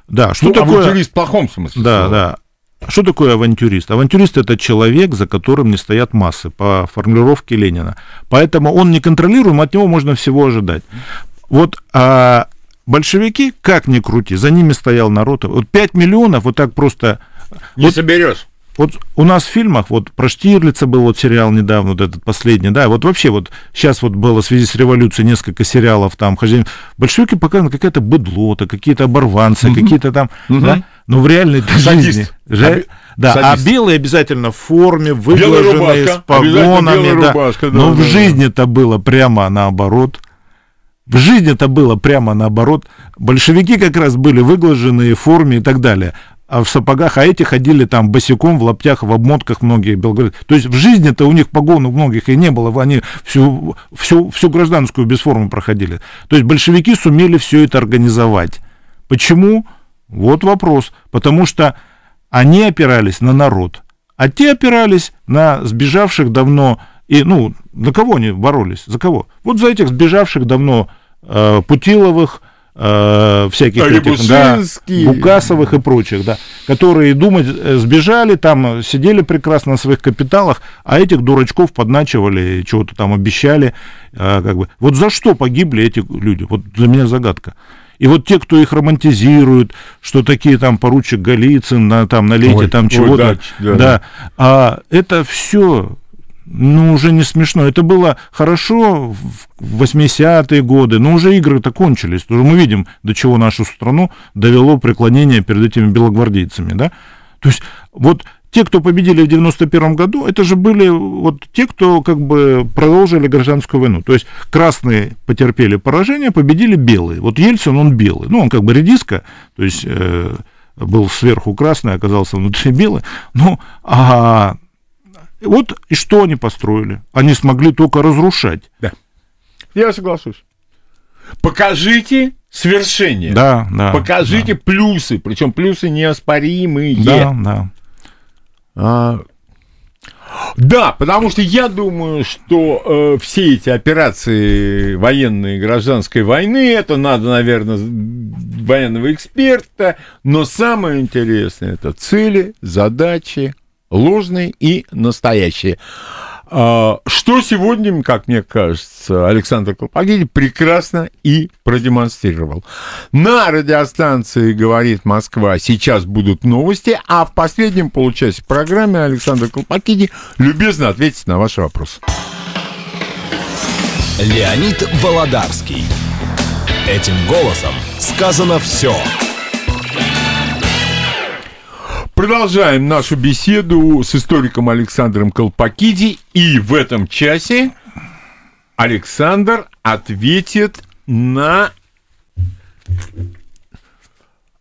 Да, что ну, такое... Авантюрист в плохом смысле. Да, слова. да. Что такое авантюрист? Авантюрист это человек, за которым не стоят массы по формулировке Ленина. Поэтому он не контролируем, от него можно всего ожидать. Вот а большевики, как ни крути, за ними стоял народ. Вот 5 миллионов вот так просто не вот, соберешь. Вот у нас в фильмах, вот про Штирлица был вот сериал недавно, вот этот последний, да, вот вообще вот сейчас вот было в связи с революцией несколько сериалов там, хождение, большевики показаны какая-то быдлота, какие-то оборванцы, угу. какие-то там, угу. да, но в реальной жизни... Же, да, а Садист. а белые обязательно в форме, выглаженные, рубашка, с погонами, да, рубашка, да, но да, в да. жизни-то было прямо наоборот. В жизни это было прямо наоборот. Большевики как раз были выглаженные в форме и так далее. А в сапогах, а эти ходили там босиком, в лаптях, в обмотках многие белгородцы. То есть в жизни-то у них погон у многих и не было, они всю, всю, всю гражданскую без формы проходили. То есть большевики сумели все это организовать. Почему? Вот вопрос. Потому что они опирались на народ, а те опирались на сбежавших давно, и, ну, на кого они боролись, за кого? Вот за этих сбежавших давно э, Путиловых, э, всяких этих, да, Букасовых и прочих, да, которые думать э, сбежали, там сидели прекрасно на своих капиталах, а этих дурачков подначивали, чего-то там обещали, э, как бы. Вот за что погибли эти люди? Вот для меня загадка. И вот те, кто их романтизируют, что такие там поручик Голицын на, там, на лете, ой, там чего-то, да, да, да. А это все ну, уже не смешно. Это было хорошо в 80-е годы, но уже игры-то кончились. Уже мы видим, до чего нашу страну довело преклонение перед этими белогвардейцами, да. То есть, вот те, кто победили в 91 году, это же были вот те, кто как бы продолжили гражданскую войну. То есть красные потерпели поражение, победили белые. Вот Ельцин, он белый. Ну, он как бы редиска, то есть э, был сверху красный, оказался внутри белый. Ну, а вот и что они построили? Они смогли только разрушать. Да. Я соглашусь. Покажите свершение. Да, да. Покажите да. плюсы, причем плюсы неоспоримые. Да, да. А, да, потому что я думаю, что э, все эти операции военной и гражданской войны, это надо, наверное, военного эксперта, но самое интересное это цели, задачи, ложные и настоящие. А, что сегодня, как мне кажется, Александр Колпогини прекрасно и продемонстрировал. На радиостанции «Говорит Москва» сейчас будут новости, а в последнем получасе программы Александр Колпогини любезно ответит на ваши вопросы. Леонид Володарский. Этим голосом сказано все. Все. Продолжаем нашу беседу с историком Александром Колпакиди. И в этом часе Александр ответит на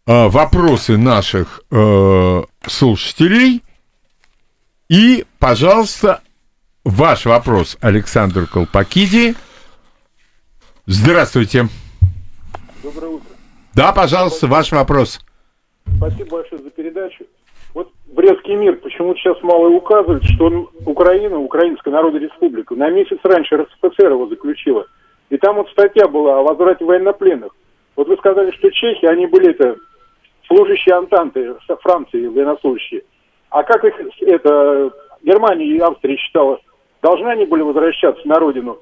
а, вопросы наших э, слушателей. И, пожалуйста, ваш вопрос, Александр Колпакиди. Здравствуйте. Доброе утро. Да, пожалуйста, ваш вопрос. Спасибо большое Брестский мир почему сейчас мало указывает, что он, Украина, Украинская Народная Республика, на месяц раньше РСФСР его заключила. И там вот статья была о возврате военнопленных. Вот вы сказали, что чехи, они были это, служащие Антанты, Франции военнослужащие. А как их это, Германия и Австрия считала, должны они были возвращаться на родину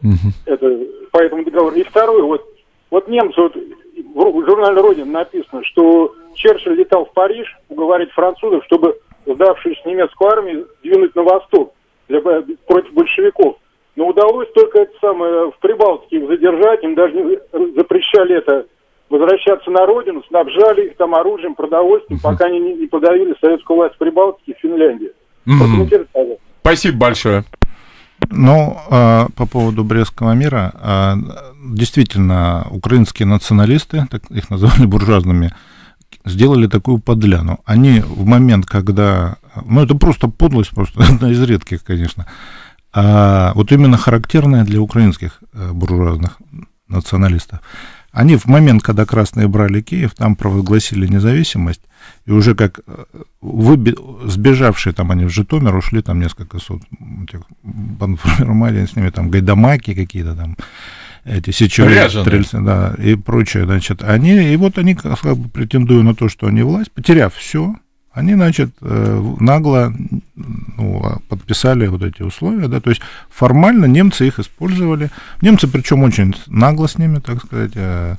это, по этому договору. И второе, вот, вот немцы, вот, в журнале «Родина» написано, что Черчилль летал в Париж уговорить французов, чтобы сдавшуюся немецкую армию, двинуть на восток для, против большевиков. Но удалось только это самое в Прибалтике их задержать, им даже не запрещали это возвращаться на родину, снабжали их там оружием, продовольствием, пока они не, не подавили советскую власть в Прибалтике и Финляндии. Mm-hmm. Спасибо большое. Ну, э, по поводу Брестского мира, э, действительно, украинские националисты, так их называли буржуазными, сделали такую подляну. Они в момент, когда... Ну, это просто подлость, просто одна из редких, конечно. А вот именно характерная для украинских э, буржуазных националистов. Они в момент, когда красные брали Киев, там провозгласили независимость, и уже как э, выби... сбежавшие там они в Житомир ушли, там несколько сот этих с ними там гайдамаки какие-то там, эти сечевые стрельцы, да, и прочее, значит, они, и вот они, как бы, претендуя на то, что они власть, потеряв все, они, значит, э, нагло ну, а, подписали вот эти условия, да, то есть формально немцы их использовали, немцы причем очень нагло с ними, так сказать, э,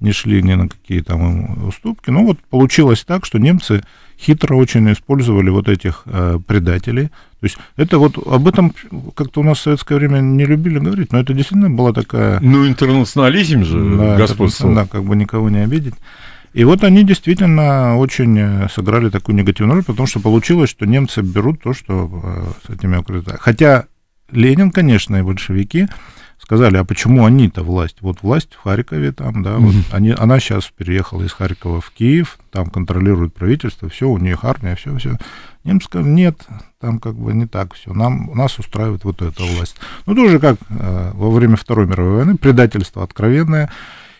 не шли ни на какие там уступки, но ну, вот получилось так, что немцы хитро очень использовали вот этих э, предателей. То есть это вот об этом как-то у нас в советское время не любили говорить, но это действительно была такая... Ну, интернационализм же да, господствовал. Да, как бы никого не обидеть. И вот они действительно очень э, сыграли такую негативную роль, потому что получилось, что немцы берут то, что э, с этими укрытия. Хотя Ленин, конечно, и большевики сказали, а почему они-то власть? Вот власть в Харькове там, да, угу. вот они, она сейчас переехала из Харькова в Киев, там контролирует правительство, все, у нее армия, все, все. Немцы сказали, нет, там как бы не так все, нам, нас устраивает вот эта власть. Ну, тоже как э, во время Второй мировой войны, предательство откровенное,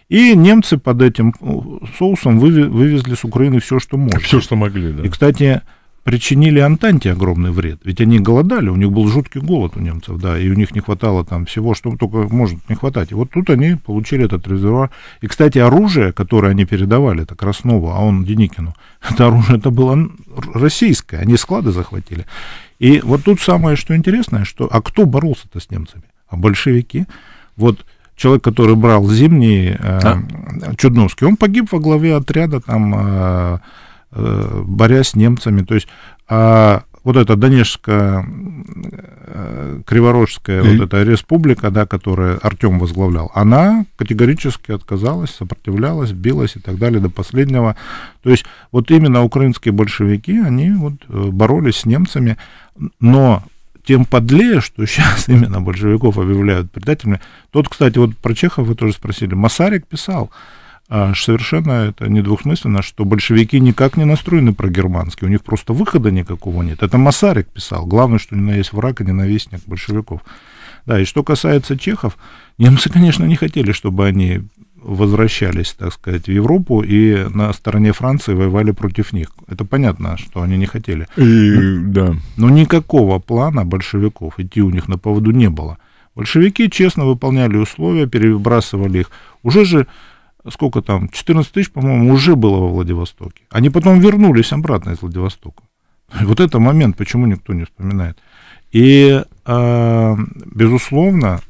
и немцы под этим э, соусом вывезли с Украины все, что можно. Все, что могли, да. И, кстати, причинили Антанте огромный вред. Ведь они голодали, у них был жуткий голод у немцев, да, и у них не хватало там всего, что только может не хватать. И вот тут они получили этот резервуар. И, кстати, оружие, которое они передавали, это Краснову, а он Деникину, это оружие это было российское, они склады захватили. И вот тут самое, что интересное, что, а кто боролся-то с немцами? А большевики. Вот человек, который брал зимний, э, а? Чудновский, он погиб во главе отряда там... Э, Э, борясь с немцами. То есть, а вот эта Донецкая, э, Криворожская вот эта республика, да, которая Артем возглавлял, она категорически отказалась, сопротивлялась, билась и так далее до последнего. То есть вот именно украинские большевики, они вот э, боролись с немцами, но тем подлее, что сейчас именно большевиков объявляют предателями. Тот, кстати, вот про Чехов вы тоже спросили, Масарик писал, а совершенно это не двухсмысленно, что большевики никак не настроены про германский, у них просто выхода никакого нет. Это Масарик писал, главное, что не есть враг и ненавистник большевиков. Да, и что касается чехов, немцы, конечно, не хотели, чтобы они возвращались, так сказать, в Европу и на стороне Франции воевали против них. Это понятно, что они не хотели. И, но, да. но никакого плана большевиков идти у них на поводу не было. Большевики честно выполняли условия, перебрасывали их. Уже же сколько там, 14 тысяч, по-моему, уже было во Владивостоке. Они потом вернулись обратно из Владивостока. Вот это момент, почему никто не вспоминает. И, а, безусловно,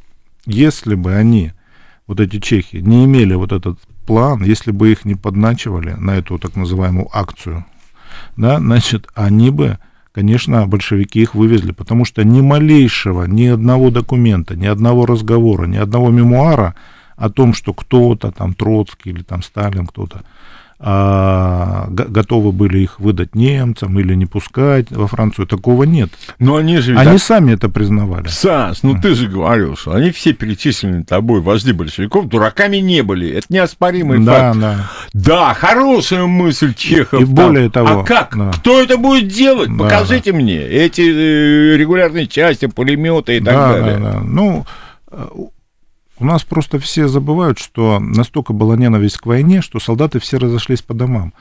если бы они, вот эти чехи, не имели вот этот план, если бы их не подначивали на эту так называемую акцию, да, значит, они бы, конечно, большевики их вывезли, потому что ни малейшего, ни одного документа, ни одного разговора, ни одного мемуара – о том, что кто-то, там Троцкий или там Сталин, кто-то а, готовы были их выдать немцам или не пускать во Францию. Такого нет. Но они же... Они так... сами это признавали. Сас, ну ты же говорил, что они все перечисленные тобой, вожди большевиков, дураками не были. Это неоспоримый да, факт. Да. да, хорошая мысль Чехов. И там. более того... А как? Да. Кто это будет делать? Да, Покажите да. мне. Эти э, регулярные части, пулеметы и так да, далее. Да, да. Ну, у нас просто все забывают, что настолько была ненависть к войне, что солдаты все разошлись по домам.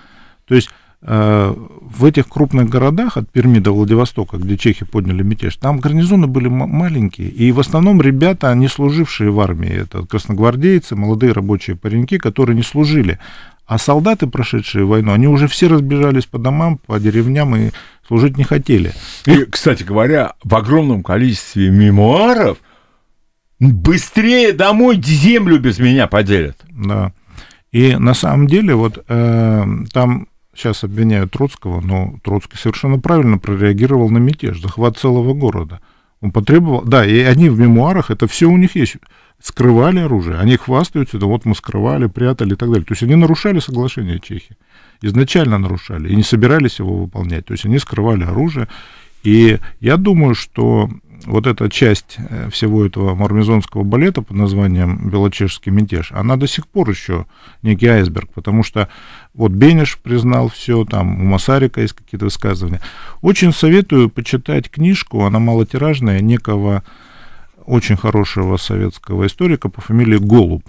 То есть э, в этих крупных городах от Перми до Владивостока, где чехи подняли мятеж, там гарнизоны были маленькие, и в основном ребята, не служившие в армии, это красногвардейцы, молодые рабочие пареньки, которые не служили, а солдаты, прошедшие войну, они уже все разбежались по домам, по деревням и служить не хотели. И, кстати говоря, в огромном количестве мемуаров ну, быстрее домой землю без меня поделят. Да. И на самом деле вот э, там сейчас обвиняют Троцкого, но Троцкий совершенно правильно прореагировал на мятеж, захват целого города. Он потребовал, да, и они в мемуарах, это все у них есть, скрывали оружие, они хвастаются, да вот мы скрывали, прятали и так далее. То есть они нарушали соглашение Чехии, изначально нарушали, и не собирались его выполнять. То есть они скрывали оружие, и я думаю, что вот эта часть э, всего этого мармезонского балета под названием «Белочешский мятеж», она до сих пор еще некий айсберг, потому что вот Бенеш признал все, там у Масарика есть какие-то высказывания. Очень советую почитать книжку, она малотиражная, некого очень хорошего советского историка по фамилии Голуб.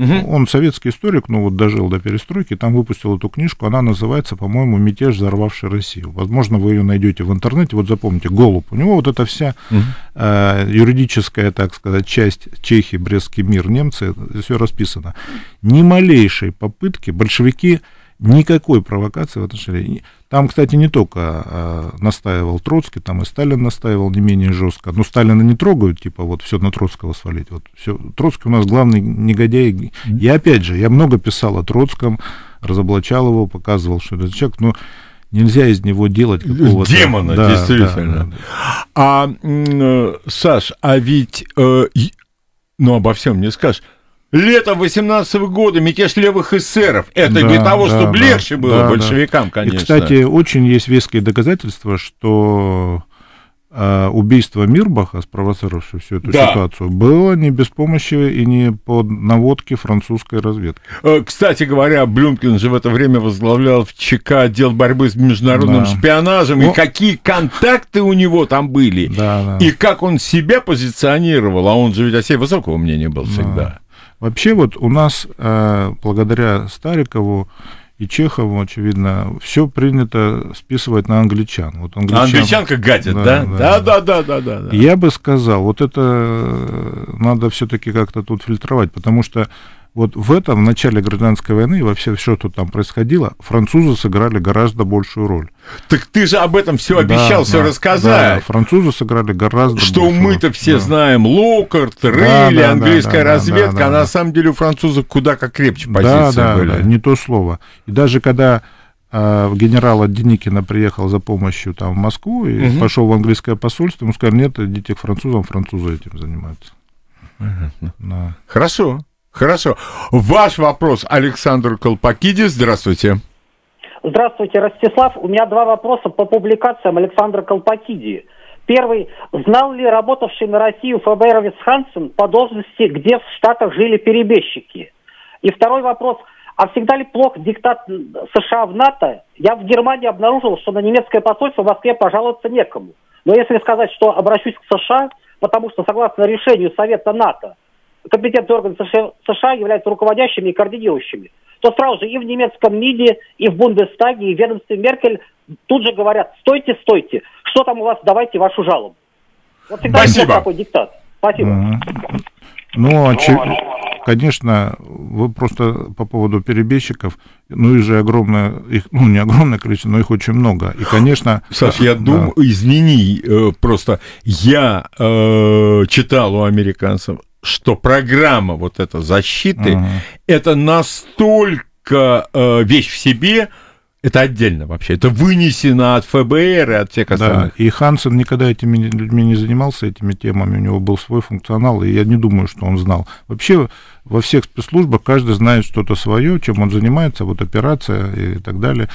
Угу. Он советский историк, но ну, вот дожил до перестройки, там выпустил эту книжку, она называется, по-моему, «Мятеж, взорвавший Россию». Возможно, вы ее найдете в интернете, вот запомните, Голуб. У него вот эта вся угу. э, юридическая, так сказать, часть Чехии, Брестский мир, немцы, все расписано. Ни малейшей попытки большевики Никакой провокации в отношении. Там, кстати, не только э, настаивал Троцкий, там и Сталин настаивал не менее жестко. Но ну, Сталина не трогают, типа, вот все на Троцкого свалить. Вот все. Троцкий у нас главный негодяй. И опять же, я много писал о Троцком, разоблачал его, показывал, что это человек, но ну, нельзя из него делать какого-то... Демона, да, действительно. да, да. А, э, Саш, а ведь, э, ну, обо всем не скажешь, Летом 18 -го года мятеж левых эсеров. Это да, для того, да, чтобы да, легче было да, большевикам, да. конечно. И, кстати, очень есть веские доказательства, что э, убийство Мирбаха, спровоцировавшее всю эту да. ситуацию, было не без помощи и не под наводки французской разведки. Э, кстати говоря, Блюмкин же в это время возглавлял в ЧК отдел борьбы с международным да. шпионажем, ну, и какие контакты у него там были, да, да. и как он себя позиционировал, а он же ведь о а себе высокого мнения был да. всегда. Вообще вот у нас, э, благодаря Старикову и Чехову, очевидно, все принято списывать на англичан. Вот а англичан, а англичанка гадит, да да, да? да, да, да, да, да. Я бы сказал, вот это надо все-таки как-то тут фильтровать, потому что вот в этом, в начале гражданской войны и вообще все, что там происходило, французы сыграли гораздо большую роль. Так ты же об этом все обещал, да, все да, рассказать. Да, французы сыграли гораздо Что большую мы-то все да. знаем, Локарт, Рейли, да, да, английская да, да, разведка, да, да, а да. на самом деле у французов куда как крепче позиции да, были. Да, да, не то слово. И даже когда а, генерала Деникина приехал за помощью там, в Москву и угу. пошел в английское посольство, ему сказали, нет, идите к французам, французы этим занимаются. Понятно. Да. Хорошо. Хорошо. Ваш вопрос, Александр Колпакидис. Здравствуйте. Здравствуйте, Ростислав. У меня два вопроса по публикациям Александра Колпакиди. Первый. Знал ли работавший на Россию ФБРовец Хансен по должности, где в Штатах жили перебежчики? И второй вопрос. А всегда ли плох диктат США в НАТО? Я в Германии обнаружил, что на немецкое посольство в Москве пожаловаться некому. Но если сказать, что обращусь к США, потому что согласно решению Совета НАТО, компетентные органы США являются руководящими и координирующими, то сразу же и в немецком МИДе, и в Бундестаге, и в ведомстве Меркель тут же говорят, стойте, стойте, что там у вас, давайте вашу жалобу. Вот всегда Спасибо. такой диктат. Спасибо. Mm-hmm. Ну, а ну оч... конечно, вы просто по поводу перебежчиков, ну, их же огромное, их, ну, не огромное количество, но их очень много. И, конечно... Саш, я да. думаю, извини, э, просто я э, читал у американцев, что программа вот эта защиты, uh-huh. это настолько э, вещь в себе, это отдельно вообще. Это вынесено от ФБР и от всех остальных. Да, и Хансен никогда этими людьми не занимался, этими темами. У него был свой функционал, и я не думаю, что он знал. Вообще, во всех спецслужбах каждый знает что-то свое, чем он занимается, вот операция и так далее.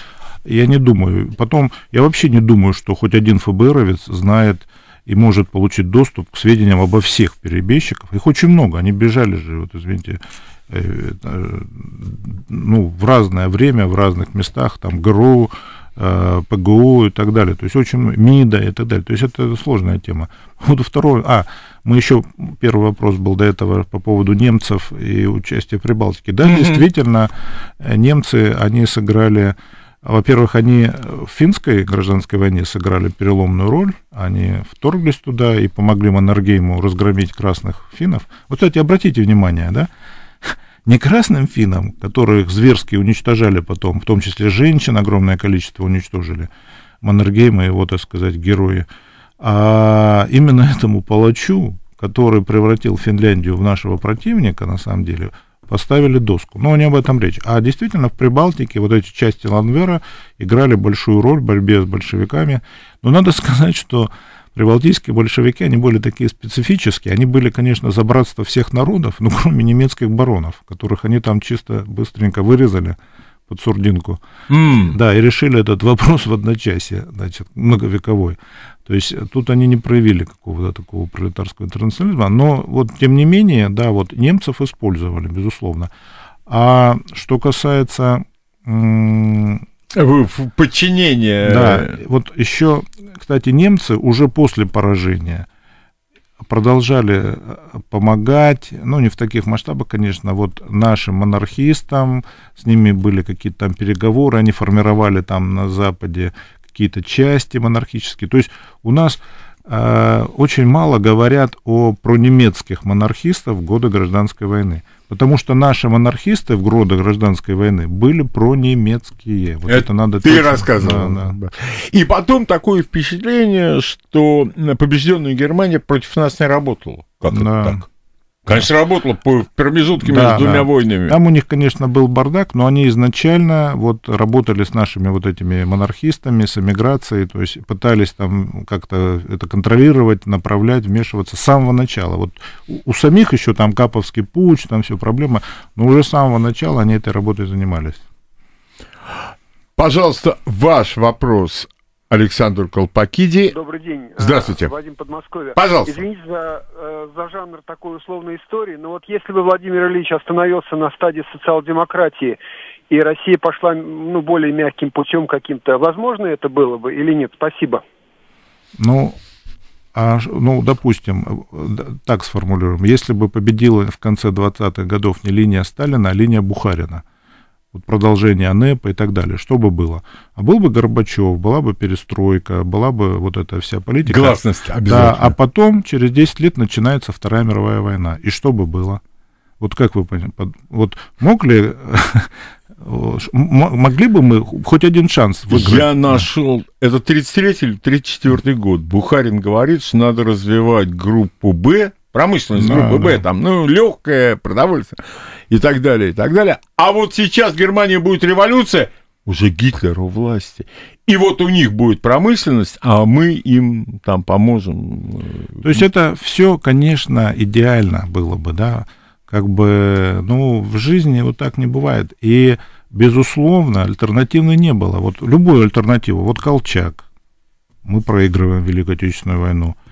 Я не думаю. Потом, я вообще не думаю, что хоть один ФБРовец знает и может получить доступ к сведениям обо всех перебежчиков. Их очень много, они бежали же, вот извините, э, э, ну, в разное время, в разных местах, там ГРУ, э, ПГУ и так далее, то есть очень МИДа и так далее, то есть это сложная тема. Вот второй. а, мы еще, первый вопрос был до этого по поводу немцев и участия в Прибалтике. Да, mm-hmm. действительно, немцы, они сыграли а, во-первых, они в финской гражданской войне сыграли переломную роль, они вторглись туда и помогли Маннергейму разгромить красных финнов. Вот, кстати, обратите внимание, да, не красным финнам, которых зверски уничтожали потом, в том числе женщин огромное количество уничтожили, Маннергейма и его, так сказать, герои, а именно этому палачу, который превратил Финляндию в нашего противника, на самом деле, поставили доску. Но не об этом речь. А действительно, в Прибалтике вот эти части Ланвера играли большую роль в борьбе с большевиками. Но надо сказать, что прибалтийские большевики, они были такие специфические. Они были, конечно, за братство всех народов, но кроме немецких баронов, которых они там чисто быстренько вырезали под сурдинку. Mm. Да, и решили этот вопрос в одночасье, значит, многовековой. То есть э, тут они не проявили какого-то такого пролетарского интернационализма, но вот тем не менее, да, вот немцев использовали, безусловно. А что касается э, подчинения... Да, э, вот еще, кстати, немцы уже после поражения продолжали помогать, ну, не в таких масштабах, конечно, вот нашим монархистам, с ними были какие-то там переговоры, они формировали там на Западе какие-то части монархические. То есть у нас э, очень мало говорят о пронемецких монархистов в годы гражданской войны. Потому что наши монархисты в годы гражданской войны были пронемецкие. Вот это, это надо... Ты точно... рассказывал. Да, да. И потом такое впечатление, что побежденная Германия против нас не работала. Как да. это так? Конечно, работала по промежутке да, между да. двумя войнами. Там у них, конечно, был бардак, но они изначально вот работали с нашими вот этими монархистами, с эмиграцией, то есть пытались там как-то это контролировать, направлять, вмешиваться с самого начала. Вот у самих еще там Каповский путь, там все проблемы, но уже с самого начала они этой работой занимались. Пожалуйста, ваш вопрос Александр Колпакиди. Добрый день. А, Здравствуйте. Вадим Подмосковье. Пожалуйста. Извините за, э, за жанр такой условной истории, но вот если бы Владимир Ильич остановился на стадии социал-демократии, и Россия пошла ну, более мягким путем каким-то, возможно это было бы или нет? Спасибо. Ну, а, ну, допустим, э, так сформулируем, если бы победила в конце 20-х годов не линия Сталина, а линия Бухарина – вот продолжение НЭПа и так далее, что бы было? А был бы Горбачев, была бы перестройка, была бы вот эта вся политика. Гласность обязательно. Да, а потом, через 10 лет, начинается Вторая мировая война. И что бы было? Вот как вы понимаете? Вот мог ли... Могли бы мы хоть один шанс выиграть? Я нашел, это 33 или 34 год. Бухарин говорит, что надо развивать группу «Б», промышленность да, группы да. Б, там, ну, легкая, продовольствие и так далее, и так далее. А вот сейчас в Германии будет революция, уже Гитлер у власти. И вот у них будет промышленность, а мы им там поможем. Э, То есть это все, конечно, идеально было бы, да, как бы, ну, в жизни вот так не бывает. И, безусловно, альтернативы не было. Вот любую альтернативу, вот Колчак, мы проигрываем Великую Отечественную войну –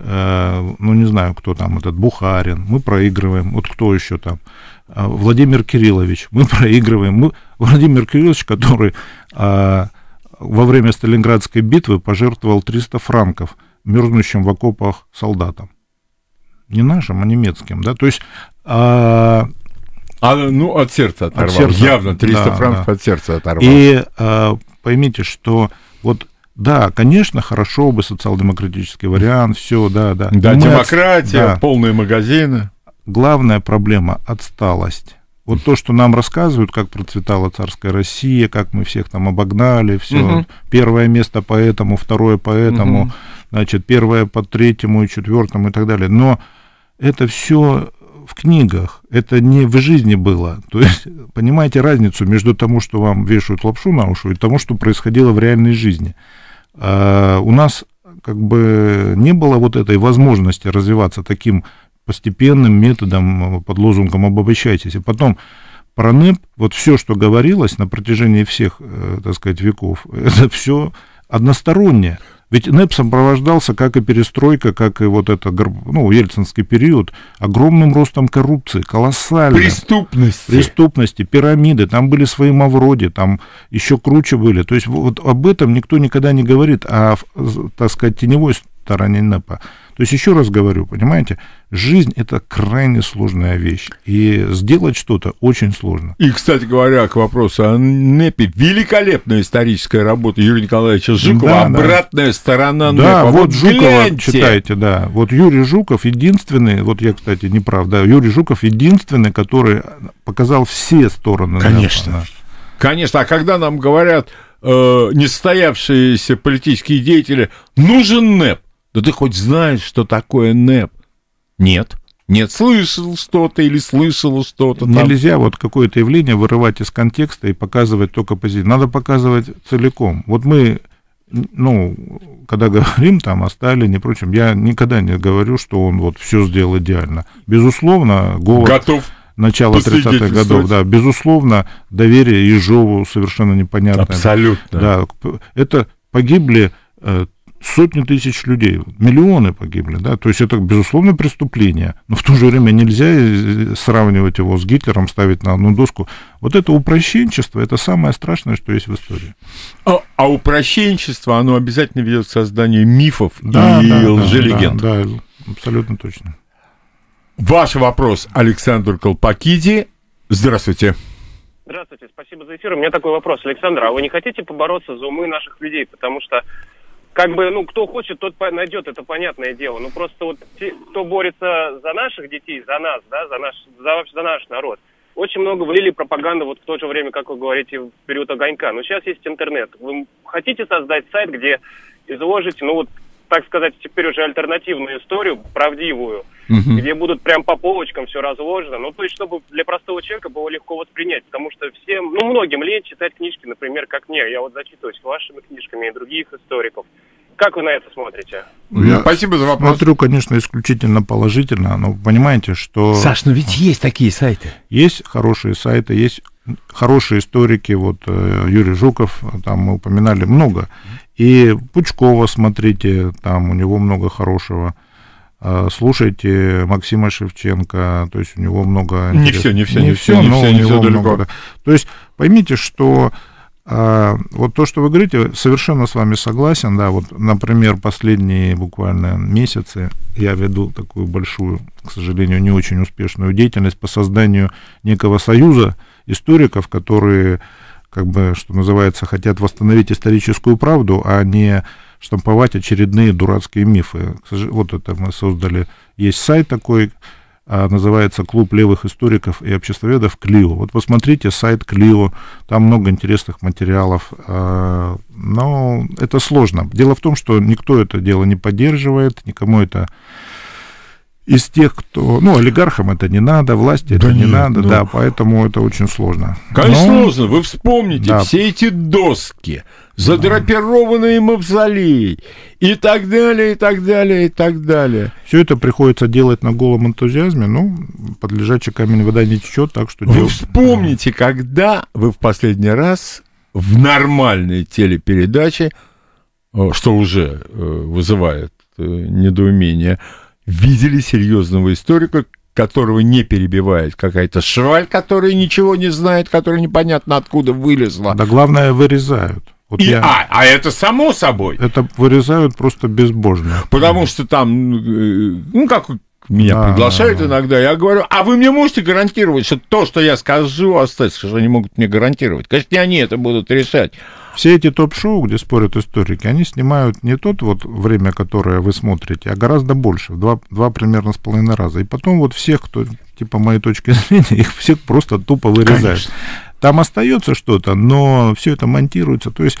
Э, ну, не знаю, кто там, этот Бухарин, мы проигрываем, вот кто еще там, э, Владимир Кириллович, мы проигрываем, мы, Владимир Кириллович, который э, во время Сталинградской битвы пожертвовал 300 франков мерзнущим в окопах солдатам. Не нашим, а немецким, да, то есть... А, ну, от сердца оторвал, от сердца, явно, 300 да, франков да. от сердца оторвал. И поймите, что вот да, конечно, хорошо бы социал-демократический вариант, все, да, да. Да, Мы демократия, от... да. полные магазины. Главная проблема – отсталость. Вот то, что нам рассказывают, как процветала царская Россия, как мы всех там обогнали, все. Угу. Первое место по этому, второе по этому, угу. значит, первое по третьему и четвертому и так далее. Но это все в книгах, это не в жизни было. То есть, понимаете разницу между тому, что вам вешают лапшу на ушу, и тому, что происходило в реальной жизни. А, у нас как бы не было вот этой возможности развиваться таким постепенным методом под лозунгом «обобщайтесь». И потом про НЭП, вот все, что говорилось на протяжении всех, э, так сказать, веков, это все одностороннее. Ведь НЭП сопровождался, как и перестройка, как и вот это, ну, ельцинский период, огромным ростом коррупции, колоссальной. Преступности. Преступности, пирамиды, там были свои мавроди, там еще круче были. То есть вот об этом никто никогда не говорит, а, так сказать, теневой стороне НЭПа. То есть, еще раз говорю, понимаете, жизнь это крайне сложная вещь. И сделать что-то очень сложно. И, кстати говоря, к вопросу о Непе великолепная историческая работа Юрия Николаевича Жукова, да, обратная да. сторона Непа. Да, вот, вот Жукова, гляньте. читайте, да. Вот Юрий Жуков единственный, вот я, кстати, не прав, да, Юрий Жуков единственный, который показал все стороны Конечно. НЭПа. Да. Конечно, а когда нам говорят э, несостоявшиеся политические деятели, нужен Неп. Да ты хоть знаешь, что такое НЭП? Нет. Нет, слышал что-то или слышала что-то. Нельзя там. вот какое-то явление вырывать из контекста и показывать только позицию. Надо показывать целиком. Вот мы, ну, когда говорим там о Сталине и прочем, я никогда не говорю, что он вот все сделал идеально. Безусловно, голос. Готов начала 30-х годов, да, безусловно, доверие Ежову совершенно непонятно. Абсолютно. Да, это погибли э, сотни тысяч людей, миллионы погибли, да, то есть это, безусловно, преступление, но в то же время нельзя э, э, сравнивать его с Гитлером, ставить на одну доску. Вот это упрощенчество, это самое страшное, что есть в истории. А, а упрощенчество, оно обязательно ведет к созданию мифов да, и да, лжелегенд. Да, да, абсолютно точно. Ваш вопрос, Александр Колпакиди. Здравствуйте. Здравствуйте, спасибо за эфир. У меня такой вопрос, Александр, а вы не хотите побороться за умы наших людей, потому что как бы, ну, кто хочет, тот найдет, это понятное дело. Ну, просто вот те, кто борется за наших детей, за нас, да, за наш, за, за наш народ, очень много влили пропаганды вот в то же время, как вы говорите, в период огонька. Но сейчас есть интернет. Вы хотите создать сайт, где изложите, ну, вот так сказать, теперь уже альтернативную историю, правдивую, угу. где будут прям по полочкам все разложено. Ну, то есть, чтобы для простого человека было легко воспринять, потому что всем, ну, многим лень читать книжки, например, как мне. Я вот зачитываюсь вашими книжками и других историков. Как вы на это смотрите? Ну, я Спасибо за вопрос. Смотрю, конечно, исключительно положительно, но понимаете, что... Саш, ну ведь есть такие сайты. Есть хорошие сайты, есть хорошие историки, вот э, Юрий Жуков, э, там мы упоминали много. И Пучкова смотрите, там у него много хорошего. А, слушайте Максима Шевченко, то есть у него много... Не все, не все, не, не все, не но все, не все далеко. Много... То есть поймите, что а, вот то, что вы говорите, совершенно с вами согласен, да, вот, например, последние буквально месяцы я веду такую большую, к сожалению, не очень успешную деятельность по созданию некого союза историков, которые как бы, что называется, хотят восстановить историческую правду, а не штамповать очередные дурацкие мифы. Вот это мы создали. Есть сайт такой, а, называется «Клуб левых историков и обществоведов Клио». Вот посмотрите сайт Клио, там много интересных материалов, а, но это сложно. Дело в том, что никто это дело не поддерживает, никому это из тех, кто... Ну, олигархам это не надо, власти да это не нет, надо, ну... да, поэтому это очень сложно. Конечно, Но... сложно. Вы вспомните да. все эти доски, задрапированные мавзолеи и так далее, и так далее, и так далее. Все это приходится делать на голом энтузиазме, ну, под лежачий камень вода не течет, так что... Вы дел... вспомните, когда вы в последний раз в нормальной телепередаче, э, что уже э, вызывает э, недоумение, видели серьезного историка, которого не перебивает какая-то шваль, которая ничего не знает, которая непонятно откуда вылезла. Да главное, вырезают. Вот и, я... а, а это само собой. Это вырезают просто безбожно. Потому что там, э, ну, как меня А-а-а. приглашают иногда, я говорю, а вы мне можете гарантировать, что то, что я скажу, остается, что они могут мне гарантировать? Конечно, не они это будут решать. Все эти топ-шоу, где спорят историки, они снимают не тот вот время, которое вы смотрите, а гораздо больше, в два, два примерно с половиной раза. И потом вот всех, кто, типа моей точки зрения, их всех просто тупо вырезают. Конечно. Там остается что-то, но все это монтируется. То есть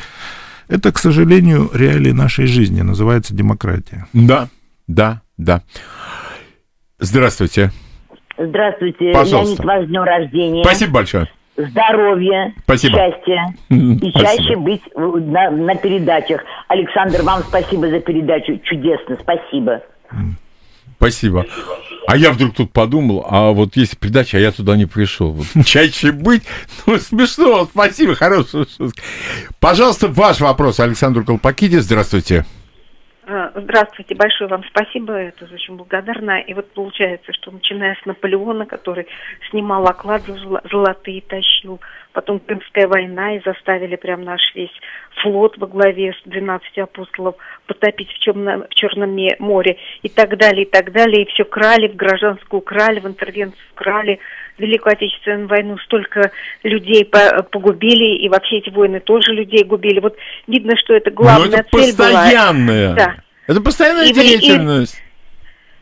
это, к сожалению, реалии нашей жизни, называется демократия. Да, да, да. Здравствуйте. Здравствуйте. Пожалуйста. Леонид, ваш днем рождения. Спасибо большое. Здоровья, спасибо. счастья и спасибо. чаще быть на, на передачах. Александр, вам спасибо за передачу. Чудесно, спасибо. Спасибо. А я вдруг тут подумал, а вот есть передача, а я туда не пришел. Вот, чаще быть, ну смешно, спасибо, хорошая шутка. Пожалуйста, ваш вопрос, Александр Колпакиди, здравствуйте. А, здравствуйте, большое вам спасибо, это очень благодарна. И вот получается, что начиная с Наполеона, который снимал оклад золотые тащил, потом Крымская война, и заставили прям наш весь флот во главе с 12 апостолов потопить в, темном, в Черном море, и так далее, и так далее, и все крали, в гражданскую крали, в интервенцию крали, Великую Отечественную войну столько людей погубили, и вообще эти войны тоже людей губили. Вот видно, что это ну, главная Но это цель постоянная. была. Да. Это постоянная и, деятельность. И, и...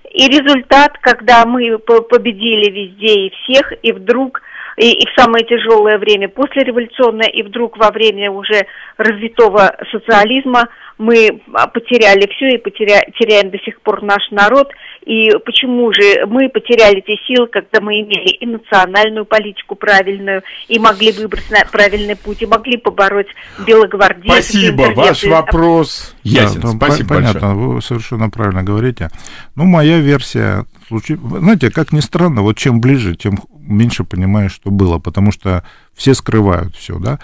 И результат, когда мы победили везде и всех, и вдруг и, и в самое тяжелое время послереволюционное, и вдруг во время уже развитого социализма мы а, потеряли все и потеря, теряем до сих пор наш народ. И почему же мы потеряли те силы, когда мы имели и национальную политику правильную, и могли выбрать на правильный путь, и могли побороть белогвардейцев. Спасибо, ваш вопрос ясен. Да, да, Спасибо понятно, большое. вы совершенно правильно говорите. Ну, моя версия случилось... Знаете, как ни странно, вот чем ближе, тем меньше понимаешь, что было, потому что все скрывают все, да.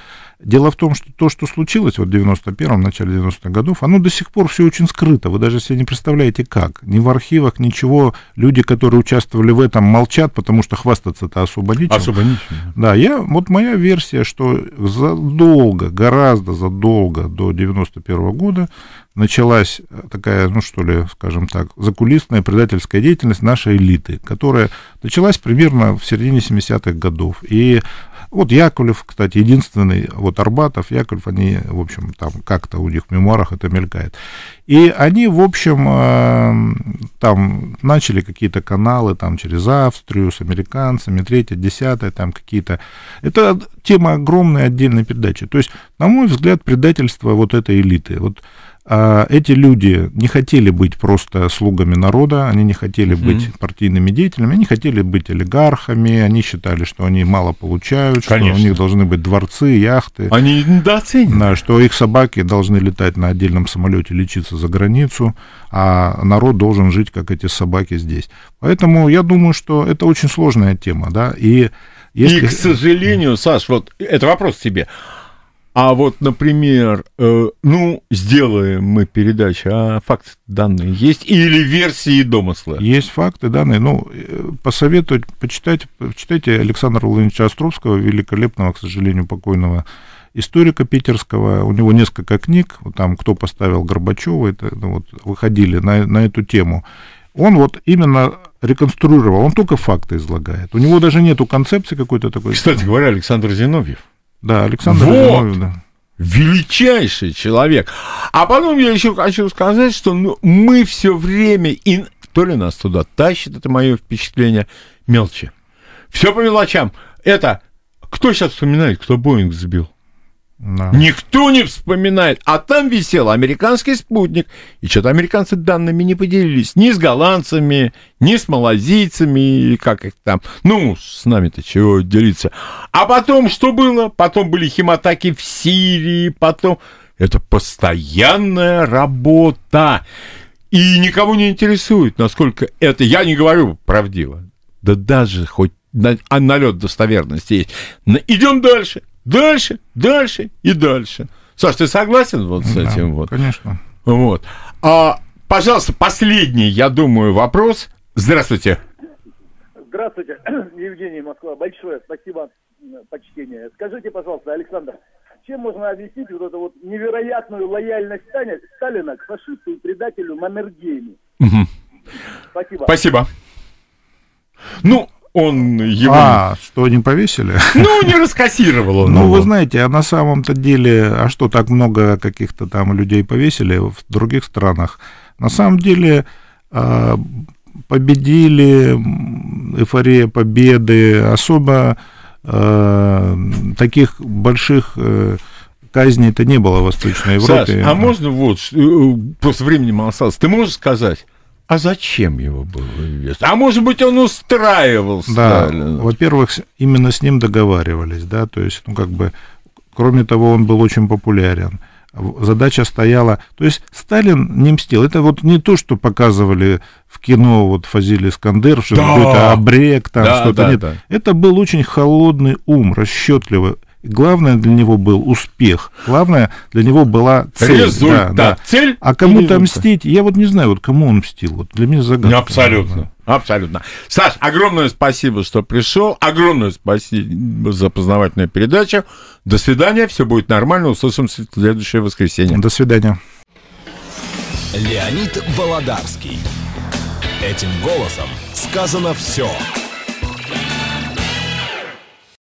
Дело в том, что то, что случилось вот в 91-м, начале 90-х годов, оно до сих пор все очень скрыто. Вы даже себе не представляете, как. Ни в архивах, ничего. Люди, которые участвовали в этом, молчат, потому что хвастаться-то особо нечем. Особо нечем. Да, я, вот моя версия, что задолго, гораздо задолго до 91 -го года началась такая, ну что ли, скажем так, закулисная предательская деятельность нашей элиты, которая началась примерно в середине 70-х годов. И вот Яковлев, кстати, единственный, вот Арбатов, Яковлев, они, в общем, там как-то у них в мемуарах это мелькает. И они, в общем, э, там начали какие-то каналы там через Австрию с американцами, третье, десятое, там какие-то... Это тема огромной отдельной передачи. То есть, на мой взгляд, предательство вот этой элиты. Вот а, эти люди не хотели быть просто слугами народа, они не хотели mm быть партийными деятелями, они хотели быть олигархами, они считали, что они мало получают, Конечно. что у них должны быть дворцы, яхты. Они недооценены. Да, что их собаки должны летать на отдельном самолете, лечиться за границу, а народ должен жить, как эти собаки здесь. Поэтому я думаю, что это очень сложная тема, да, и... Если... И, к сожалению, Саш, вот это вопрос тебе. А вот, например, э, ну, сделаем мы передачу, а факты данные есть или версии домысла? Есть факты, данные. Ну, э, посоветую, почитайте, почитайте Александра Владимировича Островского, великолепного, к сожалению, покойного историка питерского. У него несколько книг, там «Кто поставил Горбачева», это, ну, вот, выходили на, на эту тему. Он вот именно реконструировал, он только факты излагает. У него даже нету концепции какой-то такой. Кстати говоря, Александр Зиновьев да, Александр вот. Разумов, да. Величайший человек. А потом я еще хочу сказать, что ну, мы все время, и то ли нас туда тащит, это мое впечатление, Мелче. Все по мелочам. Это кто сейчас вспоминает, кто Боинг сбил? Да. Никто не вспоминает. А там висел американский спутник. И что-то американцы данными не поделились. Ни с голландцами, ни с малазийцами, как их там. Ну, с нами-то чего делиться. А потом что было? Потом были химатаки в Сирии, потом... Это постоянная работа. И никого не интересует, насколько это... Я не говорю правдиво. Да даже хоть а налет достоверности есть. Идем дальше. Дальше, дальше и дальше. Саш, ты согласен вот с да, этим? Вот? Конечно. Вот. А, пожалуйста, последний, я думаю, вопрос. Здравствуйте. Здравствуйте, Евгений Москва. Большое спасибо, почтение. Скажите, пожалуйста, Александр, чем можно объяснить вот эту вот невероятную лояльность Сталина к фашисту и предателю Маннергейму? Угу. Спасибо. Спасибо. Ну, он его... А, что не повесили? Ну, не раскассировал он. Ну, его. вы знаете, а на самом-то деле, а что так много каких-то там людей повесили в других странах? На самом деле а, победили, эйфория победы, особо а, таких больших э, казней-то не было в Восточной Европе. Саш, а можно вот, э, э, просто времени мало осталось, ты можешь сказать, а зачем его было известно? А может быть, он устраивал Сталина? Да, во-первых, именно с ним договаривались, да, то есть, ну, как бы, кроме того, он был очень популярен. Задача стояла... То есть Сталин не мстил. Это вот не то, что показывали в кино вот Фазили Искандер, что да. какой-то обрек, там да, что-то да, нет. Да. Это был очень холодный ум, расчетливый Главное для него был успех, главное для него была цель. Результат. Да, да. Цель а кому-то мстить, я вот не знаю, вот кому он мстил, вот для меня загадка. Ну, абсолютно. Абсолютно. Саш, огромное спасибо, что пришел. Огромное спасибо за познавательную передачу. До свидания. Все будет нормально. Услышимся в следующее воскресенье. До свидания. Леонид Володарский. Этим голосом сказано все.